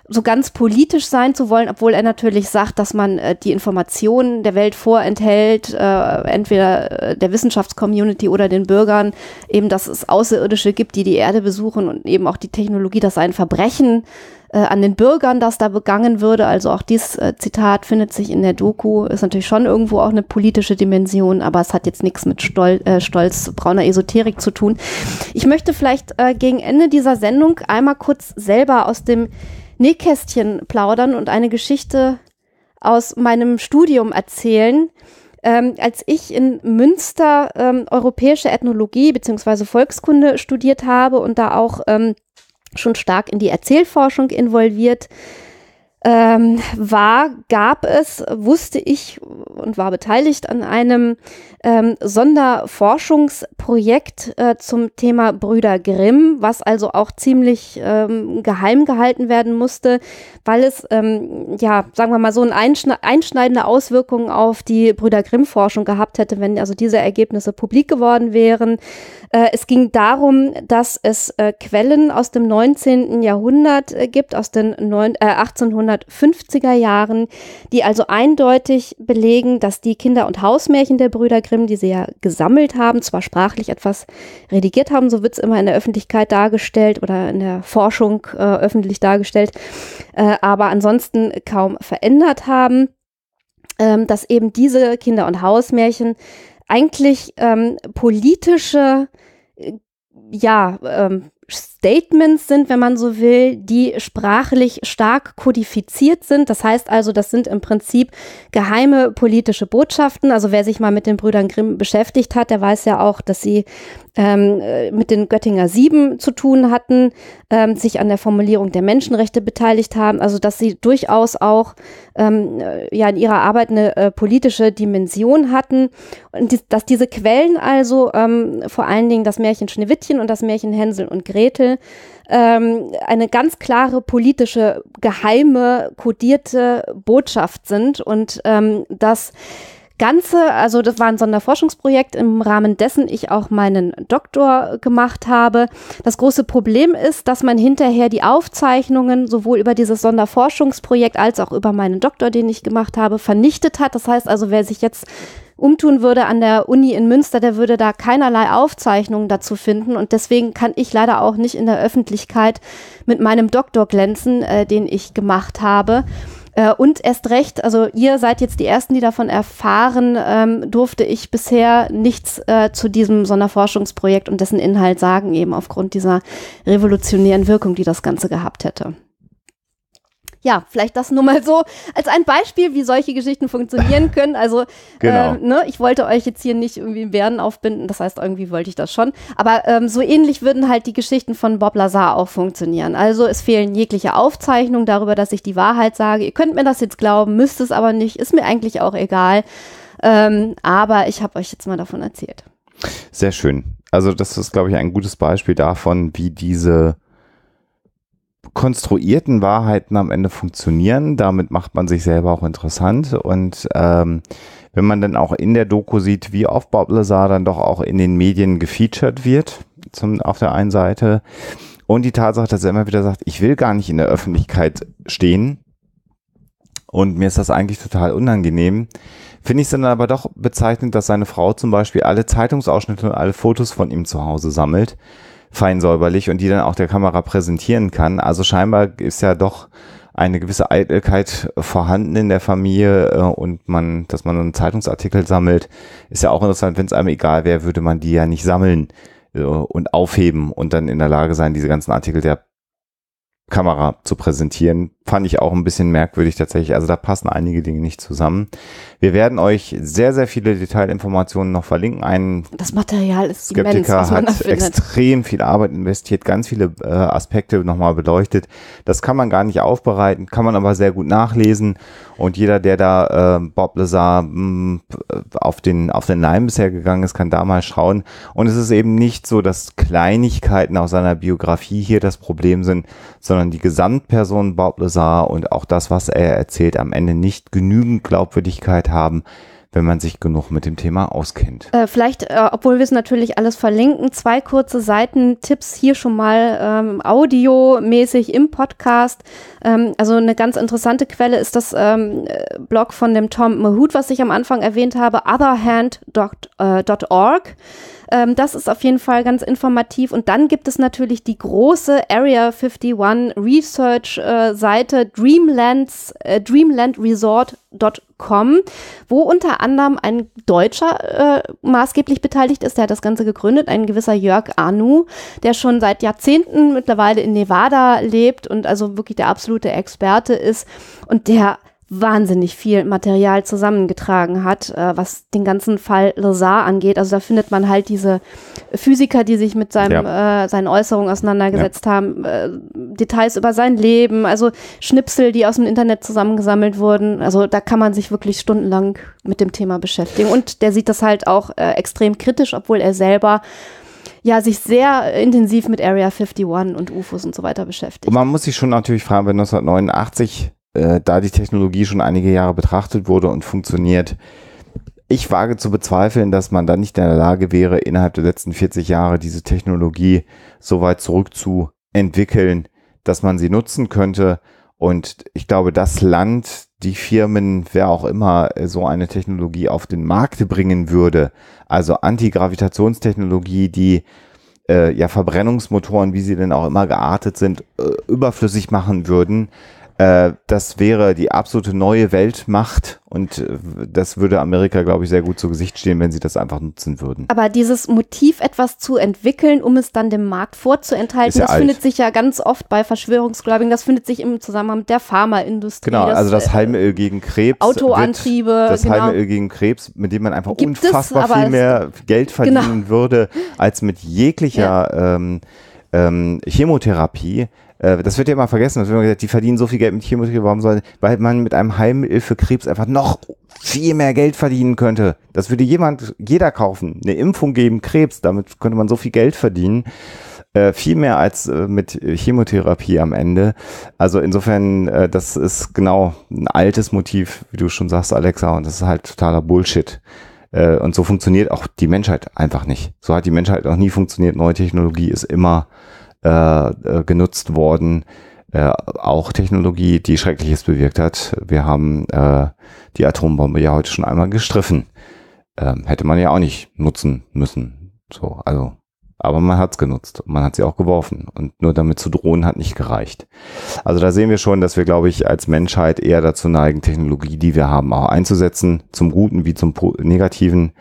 so ganz politisch sein zu wollen, obwohl er natürlich sagt, dass man äh, die Informationen der Welt vorenthält, äh, entweder äh, der Wissenschaftscommunity oder den Bürgern, eben, dass es Außerirdische gibt, die die Erde besuchen und eben auch die Technologie, dass ein Verbrechen äh, an den Bürgern, das da begangen würde. Also auch dieses äh, Zitat findet sich in der Doku, ist natürlich schon irgendwo auch eine politische Dimension, aber es hat jetzt nichts mit Stol äh, Stolz brauner Esoterik zu tun. Ich möchte vielleicht äh, gegen Ende dieser Sendung einmal kurz selber aus dem Nähkästchen plaudern und eine Geschichte aus meinem Studium erzählen. Ähm, als ich in Münster ähm, europäische Ethnologie bzw. Volkskunde studiert habe und da auch ähm, schon stark in die Erzählforschung involviert ähm, war, gab es, wusste ich und war beteiligt an einem ähm, Sonderforschungsprojekt äh, zum Thema Brüder Grimm, was also auch ziemlich ähm, geheim gehalten werden musste, weil es, ähm, ja, sagen wir mal so, eine einschneidende Auswirkung auf die Brüder Grimm-Forschung gehabt hätte, wenn also diese Ergebnisse publik geworden wären. Äh, es ging darum, dass es äh, Quellen aus dem 19. Jahrhundert äh, gibt, aus den neun, äh, 1800 1950er Jahren, die also eindeutig belegen, dass die Kinder- und Hausmärchen der Brüder Grimm, die sie ja gesammelt haben, zwar sprachlich etwas redigiert haben, so wird es immer in der Öffentlichkeit dargestellt oder in der Forschung äh, öffentlich dargestellt, äh, aber ansonsten kaum verändert haben, äh, dass eben diese Kinder- und Hausmärchen eigentlich ähm, politische äh, ja, ähm, Statements sind, wenn man so will, die sprachlich stark kodifiziert sind. Das heißt also, das sind im Prinzip geheime politische Botschaften. Also wer sich mal mit den Brüdern Grimm beschäftigt hat, der weiß ja auch, dass sie ähm, äh, mit den Göttinger Sieben zu tun hatten, ähm, sich an der Formulierung der Menschenrechte beteiligt haben. Also dass sie durchaus auch ähm, äh, ja in ihrer Arbeit eine äh, politische Dimension hatten und die, dass diese Quellen also ähm, vor allen Dingen das Märchen Schneewittchen und das Märchen Hänsel und Gretel ähm, eine ganz klare politische, geheime, kodierte Botschaft sind und ähm, das Ganze, also das war ein Sonderforschungsprojekt, im Rahmen dessen ich auch meinen Doktor gemacht habe. Das große Problem ist, dass man hinterher die Aufzeichnungen sowohl über dieses Sonderforschungsprojekt als auch über meinen Doktor, den ich gemacht habe, vernichtet hat. Das heißt also, wer sich jetzt umtun würde an der Uni in Münster, der würde da keinerlei Aufzeichnungen dazu finden. Und deswegen kann ich leider auch nicht in der Öffentlichkeit mit meinem Doktor glänzen, äh, den ich gemacht habe. Äh, und erst recht, also ihr seid jetzt die Ersten, die davon erfahren, ähm, durfte ich bisher nichts äh, zu diesem Sonderforschungsprojekt und dessen Inhalt sagen, eben aufgrund dieser revolutionären Wirkung, die das Ganze gehabt hätte ja, vielleicht das nur mal so als ein Beispiel, wie solche Geschichten funktionieren können. Also, genau. ähm, ne, ich wollte euch jetzt hier nicht irgendwie Bären aufbinden, das heißt, irgendwie wollte ich das schon. Aber ähm, so ähnlich würden halt die Geschichten von Bob Lazar auch funktionieren. Also, es fehlen jegliche Aufzeichnungen darüber, dass ich die Wahrheit sage. Ihr könnt mir das jetzt glauben, müsst es aber nicht, ist mir eigentlich auch egal. Ähm, aber ich habe euch jetzt mal davon erzählt. Sehr schön. Also, das ist, glaube ich, ein gutes Beispiel davon, wie diese konstruierten Wahrheiten am Ende funktionieren. Damit macht man sich selber auch interessant. Und ähm, wenn man dann auch in der Doku sieht, wie oft Bob Lazar dann doch auch in den Medien gefeatured wird, zum, auf der einen Seite, und die Tatsache, dass er immer wieder sagt, ich will gar nicht in der Öffentlichkeit stehen und mir ist das eigentlich total unangenehm, finde ich es dann aber doch bezeichnend, dass seine Frau zum Beispiel alle Zeitungsausschnitte und alle Fotos von ihm zu Hause sammelt feinsäuberlich und die dann auch der Kamera präsentieren kann. Also scheinbar ist ja doch eine gewisse Eitelkeit vorhanden in der Familie äh, und man, dass man einen Zeitungsartikel sammelt, ist ja auch interessant, wenn es einem egal wäre, würde man die ja nicht sammeln äh, und aufheben und dann in der Lage sein, diese ganzen Artikel der Kamera zu präsentieren. Fand ich auch ein bisschen merkwürdig tatsächlich. Also da passen einige Dinge nicht zusammen. Wir werden euch sehr, sehr viele Detailinformationen noch verlinken. Ein das Material ist Skeptiker immens, hat extrem viel Arbeit investiert, ganz viele äh, Aspekte nochmal beleuchtet. Das kann man gar nicht aufbereiten, kann man aber sehr gut nachlesen. Und jeder, der da äh, Bob Lazar mh, hm, auf den, auf den Leim bisher gegangen ist, kann da mal schauen. Und es ist eben nicht so, dass Kleinigkeiten aus seiner Biografie hier das Problem sind, sondern sondern die Gesamtperson Bob Lazar und auch das, was er erzählt, am Ende nicht genügend Glaubwürdigkeit haben, wenn man sich genug mit dem Thema auskennt. Äh, vielleicht, äh, obwohl wir es natürlich alles verlinken, zwei kurze Seitentipps hier schon mal ähm, audiomäßig im Podcast. Ähm, also eine ganz interessante Quelle ist das ähm, äh, Blog von dem Tom Mahut, was ich am Anfang erwähnt habe, otherhand.org. Äh, ähm, das ist auf jeden Fall ganz informativ. Und dann gibt es natürlich die große Area 51 Research äh, Seite Dreamlands, äh, dreamlandresort.com, wo unter anderem ein Deutscher äh, maßgeblich beteiligt ist. Der hat das Ganze gegründet, ein gewisser Jörg Anu, der schon seit Jahrzehnten mittlerweile in Nevada lebt und also wirklich der absolute Experte ist. Und der wahnsinnig viel Material zusammengetragen hat, äh, was den ganzen Fall Lazar angeht. Also da findet man halt diese Physiker, die sich mit seinem, ja. äh, seinen Äußerungen auseinandergesetzt ja. haben, äh, Details über sein Leben, also Schnipsel, die aus dem Internet zusammengesammelt wurden. Also da kann man sich wirklich stundenlang mit dem Thema beschäftigen. Und der sieht das halt auch äh, extrem kritisch, obwohl er selber ja, sich sehr intensiv mit Area 51 und UFOs und so weiter beschäftigt. Und man muss sich schon natürlich fragen, wenn 1989 äh, da die Technologie schon einige Jahre betrachtet wurde und funktioniert, ich wage zu bezweifeln, dass man dann nicht in der Lage wäre, innerhalb der letzten 40 Jahre diese Technologie so weit zurückzuentwickeln, dass man sie nutzen könnte. Und ich glaube, das Land, die Firmen, wer auch immer äh, so eine Technologie auf den Markt bringen würde, also Antigravitationstechnologie, die äh, ja Verbrennungsmotoren, wie sie denn auch immer geartet sind, äh, überflüssig machen würden, äh, das wäre die absolute neue Weltmacht und äh, das würde Amerika, glaube ich, sehr gut zu Gesicht stehen, wenn sie das einfach nutzen würden. Aber dieses Motiv, etwas zu entwickeln, um es dann dem Markt vorzuenthalten, ja das alt. findet sich ja ganz oft bei Verschwörungsgläubigen, das findet sich im Zusammenhang mit der Pharmaindustrie. Genau, das, also das äh, Heilmittel gegen Krebs. Autoantriebe. Wird, das genau. Heilmittel gegen Krebs, mit dem man einfach Gibt unfassbar es, viel mehr Geld genau. verdienen genau. würde, als mit jeglicher ja. ähm, ähm, Chemotherapie äh, das wird ja immer vergessen, dass wir gesagt, die verdienen so viel Geld mit Chemotherapie, warum sollen, weil man mit einem Heilmittel für Krebs einfach noch viel mehr Geld verdienen könnte. Das würde jemand, jeder kaufen. Eine Impfung geben, Krebs, damit könnte man so viel Geld verdienen. Äh, viel mehr als äh, mit Chemotherapie am Ende. Also insofern, äh, das ist genau ein altes Motiv, wie du schon sagst, Alexa, und das ist halt totaler Bullshit. Äh, und so funktioniert auch die Menschheit einfach nicht. So hat die Menschheit auch nie funktioniert. Neue Technologie ist immer äh, äh, genutzt worden. Äh, auch Technologie, die Schreckliches bewirkt hat. Wir haben äh, die Atombombe ja heute schon einmal gestriffen. Ähm, hätte man ja auch nicht nutzen müssen. So, also. Aber man hat es genutzt. Man hat sie auch geworfen. Und nur damit zu drohen hat nicht gereicht. Also da sehen wir schon, dass wir, glaube ich, als Menschheit eher dazu neigen, Technologie, die wir haben, auch einzusetzen. Zum Guten wie zum Negativen.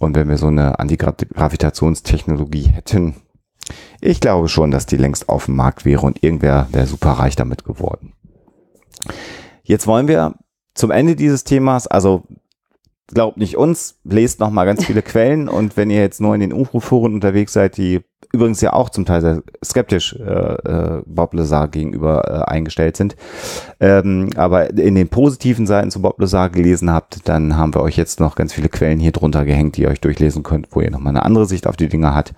Und wenn wir so eine Antigravitationstechnologie hätten, ich glaube schon, dass die längst auf dem Markt wäre und irgendwer wäre super reich damit geworden. Jetzt wollen wir zum Ende dieses Themas, also glaubt nicht uns, lest nochmal ganz viele [LAUGHS] Quellen und wenn ihr jetzt nur in den UFO-Foren unterwegs seid, die übrigens ja auch zum Teil sehr skeptisch äh, äh, Bob Lazar gegenüber äh, eingestellt sind, ähm, aber in den positiven Seiten zu Bob Lazar gelesen habt, dann haben wir euch jetzt noch ganz viele Quellen hier drunter gehängt, die ihr euch durchlesen könnt, wo ihr nochmal eine andere Sicht auf die Dinge habt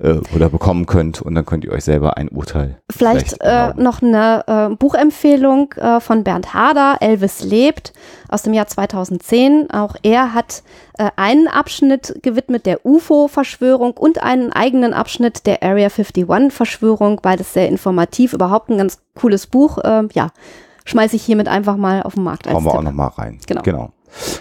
äh, oder bekommen könnt und dann könnt ihr euch selber ein Urteil. Vielleicht, vielleicht äh, noch eine äh, Buchempfehlung äh, von Bernd Harder, Elvis lebt, aus dem Jahr 2010. Auch er hat äh, einen Abschnitt gewidmet der UFO-Verschwörung und einen eigenen Abschnitt der Area 51-Verschwörung, beides sehr informativ, überhaupt ein ganz cooles Buch. Ähm, ja, schmeiße ich hiermit einfach mal auf den Markt. Hauen wir auch nochmal rein. Genau. genau.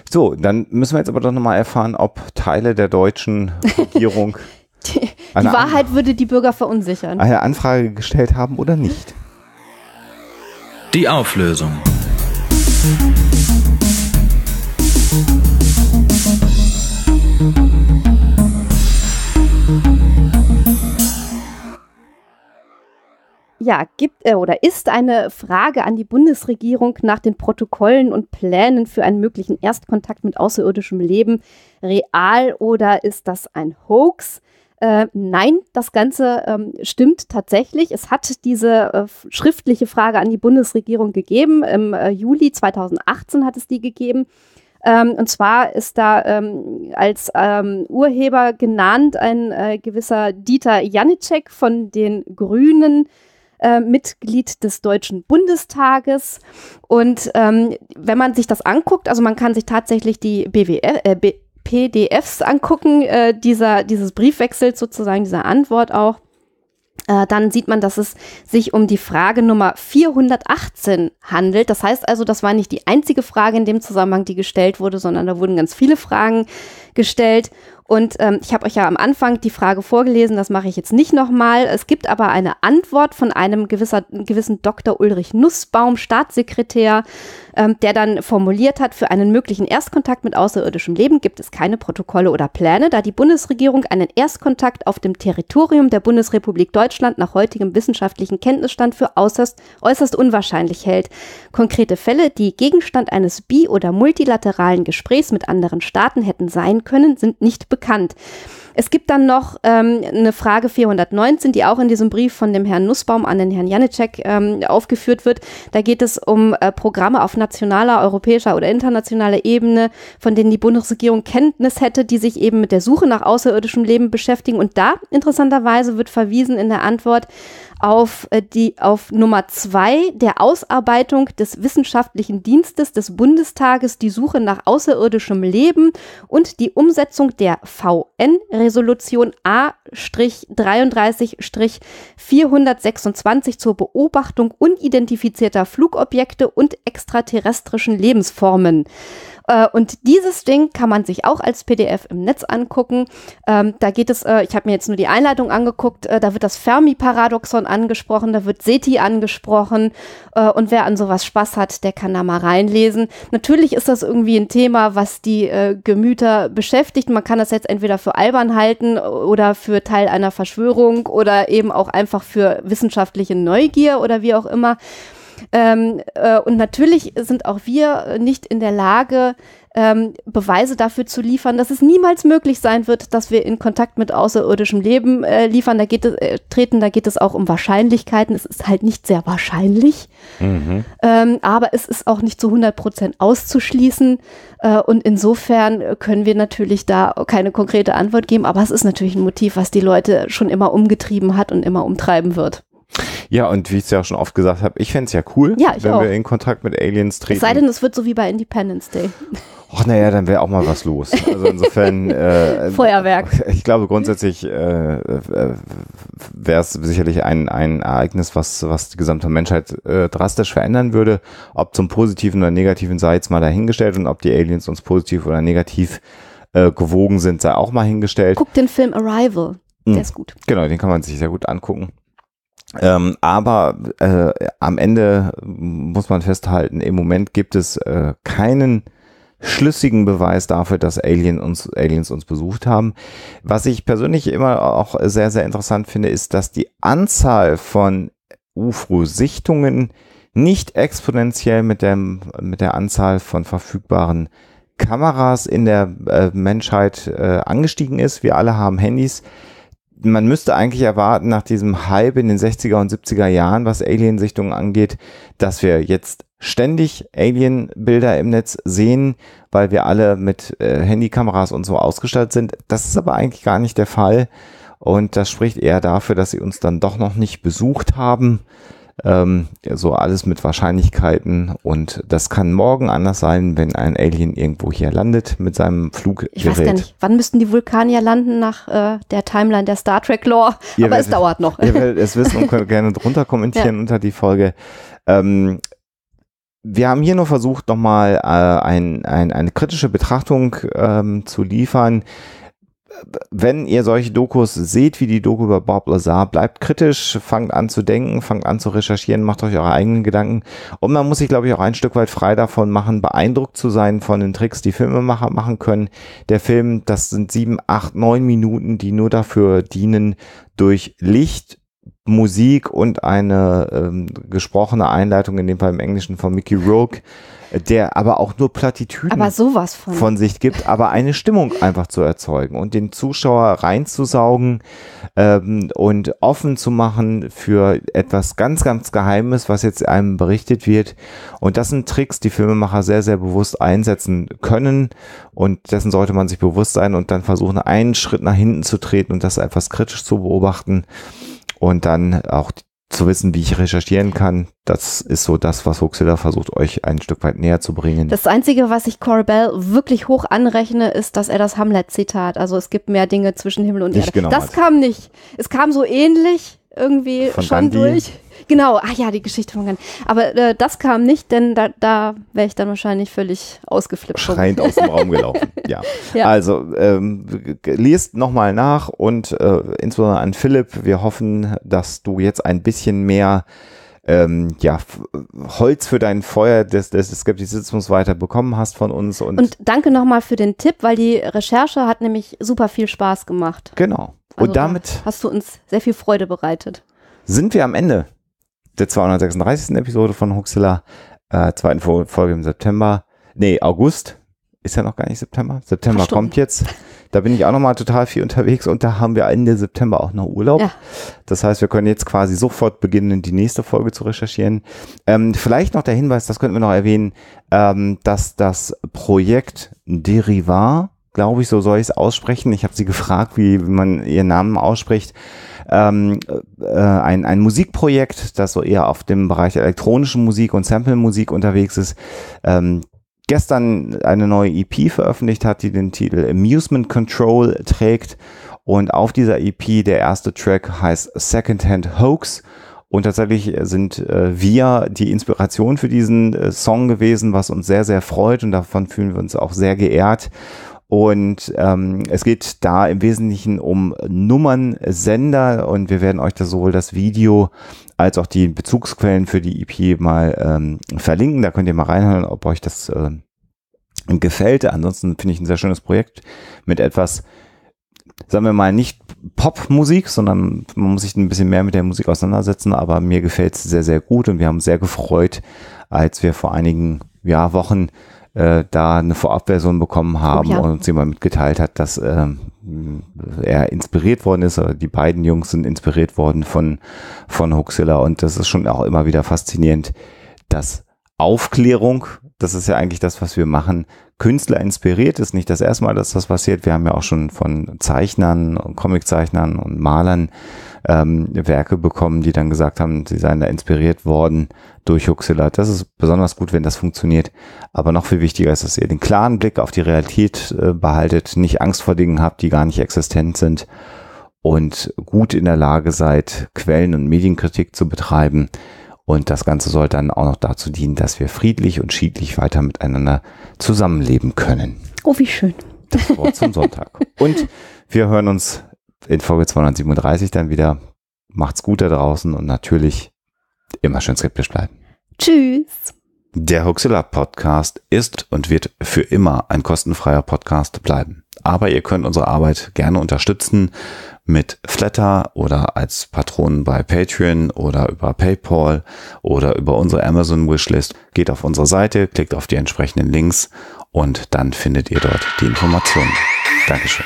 So, dann müssen wir jetzt aber doch nochmal erfahren, ob Teile der deutschen [LAUGHS] Regierung die, die Wahrheit An würde die Bürger verunsichern. Eine Anfrage gestellt haben oder nicht. Die Auflösung. ja, gibt äh, oder ist eine Frage an die Bundesregierung nach den Protokollen und Plänen für einen möglichen Erstkontakt mit außerirdischem Leben real oder ist das ein Hoax? Äh, nein, das Ganze ähm, stimmt tatsächlich. Es hat diese äh, schriftliche Frage an die Bundesregierung gegeben. Im äh, Juli 2018 hat es die gegeben. Ähm, und zwar ist da ähm, als ähm, Urheber genannt ein äh, gewisser Dieter Janicek von den Grünen. Äh, Mitglied des Deutschen Bundestages. Und ähm, wenn man sich das anguckt, also man kann sich tatsächlich die BWF, PDFs angucken, äh, dieser, dieses Briefwechsels sozusagen, dieser Antwort auch, äh, dann sieht man, dass es sich um die Frage Nummer 418 handelt. Das heißt also, das war nicht die einzige Frage in dem Zusammenhang, die gestellt wurde, sondern da wurden ganz viele Fragen gestellt. Und ähm, ich habe euch ja am Anfang die Frage vorgelesen, das mache ich jetzt nicht nochmal. Es gibt aber eine Antwort von einem gewisser, gewissen Dr. Ulrich Nussbaum, Staatssekretär, ähm, der dann formuliert hat, für einen möglichen Erstkontakt mit außerirdischem Leben gibt es keine Protokolle oder Pläne, da die Bundesregierung einen Erstkontakt auf dem Territorium der Bundesrepublik Deutschland nach heutigem wissenschaftlichen Kenntnisstand für äußerst, äußerst unwahrscheinlich hält. Konkrete Fälle, die Gegenstand eines bi- oder multilateralen Gesprächs mit anderen Staaten hätten sein können, sind nicht bekannt bekannt. Es gibt dann noch ähm, eine Frage 419, die auch in diesem Brief von dem Herrn Nussbaum an den Herrn Janicek ähm, aufgeführt wird. Da geht es um äh, Programme auf nationaler, europäischer oder internationaler Ebene, von denen die Bundesregierung Kenntnis hätte, die sich eben mit der Suche nach außerirdischem Leben beschäftigen. Und da interessanterweise wird verwiesen in der Antwort auf, äh, die, auf Nummer zwei der Ausarbeitung des Wissenschaftlichen Dienstes des Bundestages die Suche nach außerirdischem Leben und die Umsetzung der VN-Resolution A-33-426 zur Beobachtung unidentifizierter Flugobjekte und extraterrestrischen Lebensformen. Äh, und dieses Ding kann man sich auch als PDF im Netz angucken. Ähm, da geht es, äh, ich habe mir jetzt nur die Einleitung angeguckt, äh, da wird das Fermi-Paradoxon angesprochen, da wird SETI angesprochen äh, und wer an sowas Spaß hat, der kann da mal reinlesen. Natürlich ist das irgendwie ein Thema, was die äh, Gemüter beschäftigt. Man kann das jetzt entweder für albern halten oder für Teil einer Verschwörung oder eben auch einfach für wissenschaftliche Neugier oder wie auch immer. Ähm, äh, und natürlich sind auch wir äh, nicht in der Lage, ähm, Beweise dafür zu liefern, dass es niemals möglich sein wird, dass wir in Kontakt mit außerirdischem Leben äh, liefern. Da geht es, äh, treten, da geht es auch um Wahrscheinlichkeiten. Es ist halt nicht sehr wahrscheinlich, mhm. ähm, aber es ist auch nicht zu 100 Prozent auszuschließen. Äh, und insofern können wir natürlich da keine konkrete Antwort geben, aber es ist natürlich ein Motiv, was die Leute schon immer umgetrieben hat und immer umtreiben wird. Ja, und wie ich es ja auch schon oft gesagt habe, ich fände es ja cool, ja, wenn auch. wir in Kontakt mit Aliens treten. Es sei denn, es wird so wie bei Independence Day. Ach naja, dann wäre auch mal was los. Also insofern. [LAUGHS] Äh, Feuerwerk. Ich glaube grundsätzlich äh, äh wäre es sicherlich ein, ein Ereignis, was, was die gesamte Menschheit äh, drastisch verändern würde. Ob zum Positiven oder Negativen sei jetzt mal dahingestellt und ob die Aliens uns positiv oder negativ äh, gewogen sind, sei auch mal hingestellt. Guck den Film Arrival. Der hm. ist gut. Genau, den kann man sich sehr gut angucken. Ähm, aber äh, am Ende muss man festhalten, im Moment gibt es äh, keinen schlüssigen Beweis dafür, dass Alien uns, Aliens uns besucht haben. Was ich persönlich immer auch sehr, sehr interessant finde, ist, dass die Anzahl von UFO-Sichtungen nicht exponentiell mit, dem, mit der Anzahl von verfügbaren Kameras in der äh, Menschheit äh, angestiegen ist. Wir alle haben Handys man müsste eigentlich erwarten, nach diesem Hype in den 60er und 70er Jahren, was Alien-Sichtungen angeht, dass wir jetzt ständig Alien-Bilder im Netz sehen, weil wir alle mit äh, Handykameras und so ausgestattet sind. Das ist aber eigentlich gar nicht der Fall. Und das spricht eher dafür, dass sie uns dann doch noch nicht besucht haben. Ähm, so alles mit Wahrscheinlichkeiten. Und das kann morgen anders sein, wenn ein Alien irgendwo hier landet mit seinem Fluggerät. Ich weiß gar nicht, wann müssten die Vulkanier landen nach äh, der Timeline der Star Trek Lore? Ihr Aber werdet, es dauert noch. Ihr werdet es wissen und könnt [LAUGHS] gerne drunter kommentieren ja. unter die Folge. Ähm, wir haben hier nur versucht, nochmal äh, ein, ein, eine kritische Betrachtung ähm, zu liefern, wenn ihr solche Dokus seht, wie die Doku über Bob Lazar, bleibt kritisch, fangt an zu denken, fangt an zu recherchieren, macht euch eure eigenen Gedanken. Und man muss sich, glaube ich, auch ein Stück weit frei davon machen, beeindruckt zu sein von den Tricks, die Filmemacher machen können. Der Film, das sind sieben, acht, neun Minuten, die nur dafür dienen, durch Licht, Musik und eine ähm, gesprochene Einleitung, in dem Fall im Englischen von Mickey Rourke, der aber auch nur Plattitüden von. von. sich gibt, aber eine Stimmung einfach zu erzeugen und den Zuschauer reinzusaugen ähm, und offen zu machen für etwas ganz, ganz Geheimes, was jetzt einem berichtet wird. Und das sind Tricks, die Filmemacher sehr, sehr bewusst einsetzen können und dessen sollte man sich bewusst sein und dann versuchen, einen Schritt nach hinten zu treten und das etwas kritisch zu beobachten und dann auch zu wissen, wie ich recherchieren kann, das ist so das, was Huxilla versucht, euch ein Stück weit näher zu bringen. Das Einzige, was ich Corbell wirklich hoch anrechne, ist, dass er das Hamlet-Zitat, also es gibt mehr Dinge zwischen Himmel und nicht Erde. Genau das also kam nicht. Es kam so ähnlich irgendwie Von schon Gandhi. durch. Genau, ach ja, die Geschichte von Gandhi. Aber äh, das kam nicht, denn da, da wäre ich dann wahrscheinlich völlig ausgeflippt. Schreiend aus dem Raum gelaufen, [LAUGHS] ja. ja. Also ähm, lest nochmal nach und äh, insbesondere an Philipp, wir hoffen, dass du jetzt ein bisschen mehr ähm, ja, Holz für dein Feuer des, des Skeptizismus weiter bekommen hast von uns. Und, und danke nochmal für den Tipp, weil die Recherche hat nämlich super viel Spaß gemacht. Genau. Also und damit hast du uns sehr viel Freude bereitet. Sind wir am Ende? der 236. Episode von Huxilla, äh, zweiten Folge im September. Nee, August. Ist ja noch gar nicht September. September Verstimmt. kommt jetzt. Da bin ich auch nochmal total viel unterwegs und da haben wir Ende September auch noch Urlaub. Ja. Das heißt, wir können jetzt quasi sofort beginnen, die nächste Folge zu recherchieren. Ähm, vielleicht noch der Hinweis, das könnten wir noch erwähnen, ähm, dass das Projekt Derivat, glaube ich, so soll ich es aussprechen. Ich habe sie gefragt, wie man ihren Namen ausspricht. Ähm, äh, ein, ein Musikprojekt, das so eher auf dem Bereich der elektronischen Musik und Sample-Musik unterwegs ist. Ähm, gestern eine neue EP veröffentlicht hat, die den Titel Amusement Control trägt. Und auf dieser EP, der erste Track heißt Secondhand Hoax. Und tatsächlich sind äh, wir die Inspiration für diesen äh, Song gewesen, was uns sehr, sehr freut und davon fühlen wir uns auch sehr geehrt. Und ähm, es geht da im Wesentlichen um Nummernsender und wir werden euch da sowohl das Video als auch die Bezugsquellen für die IP e mal ähm, verlinken. Da könnt ihr mal reinhören, ob euch das äh, gefällt. Ansonsten finde ich ein sehr schönes Projekt mit etwas, sagen wir mal, nicht Popmusik, sondern man muss sich ein bisschen mehr mit der Musik auseinandersetzen. Aber mir gefällt es sehr, sehr gut und wir haben sehr gefreut, als wir vor einigen ja, Wochen äh, da eine Vorabversion bekommen oh haben oh, ja. und sie mal mitgeteilt hat, dass ähm, er inspiriert worden ist. Die beiden Jungs sind inspiriert worden von, von Huxilla und das ist schon auch immer wieder faszinierend, dass Aufklärung, das ist ja eigentlich das, was wir machen, Künstler inspiriert, ist nicht das erste Mal, dass das passiert. Wir haben ja auch schon von Zeichnern, Comiczeichnern und Malern ähm, Werke bekommen, die dann gesagt haben, sie seien da inspiriert worden durch Huxilla. Das ist besonders gut, wenn das funktioniert. Aber noch viel wichtiger ist, dass ihr den klaren Blick auf die Realität äh, behaltet, nicht Angst vor Dingen habt, die gar nicht existent sind und gut in der Lage seid, Quellen und Medienkritik zu betreiben. Und das Ganze soll dann auch noch dazu dienen, dass wir friedlich und schiedlich weiter miteinander zusammenleben können. Oh, wie schön. Das Wort zum Sonntag. [LAUGHS] Und wir hören uns in Folge 237 dann wieder. Macht's gut da draußen und natürlich immer schön skeptisch bleiben. Tschüss. Der Huxilla Podcast ist und wird für immer ein kostenfreier Podcast bleiben. Aber ihr könnt unsere Arbeit gerne unterstützen mit Flatter oder als Patronen bei Patreon oder über PayPal oder über unsere Amazon Wishlist. Geht auf unsere Seite, klickt auf die entsprechenden Links und dann findet ihr dort die Informationen. Dankeschön.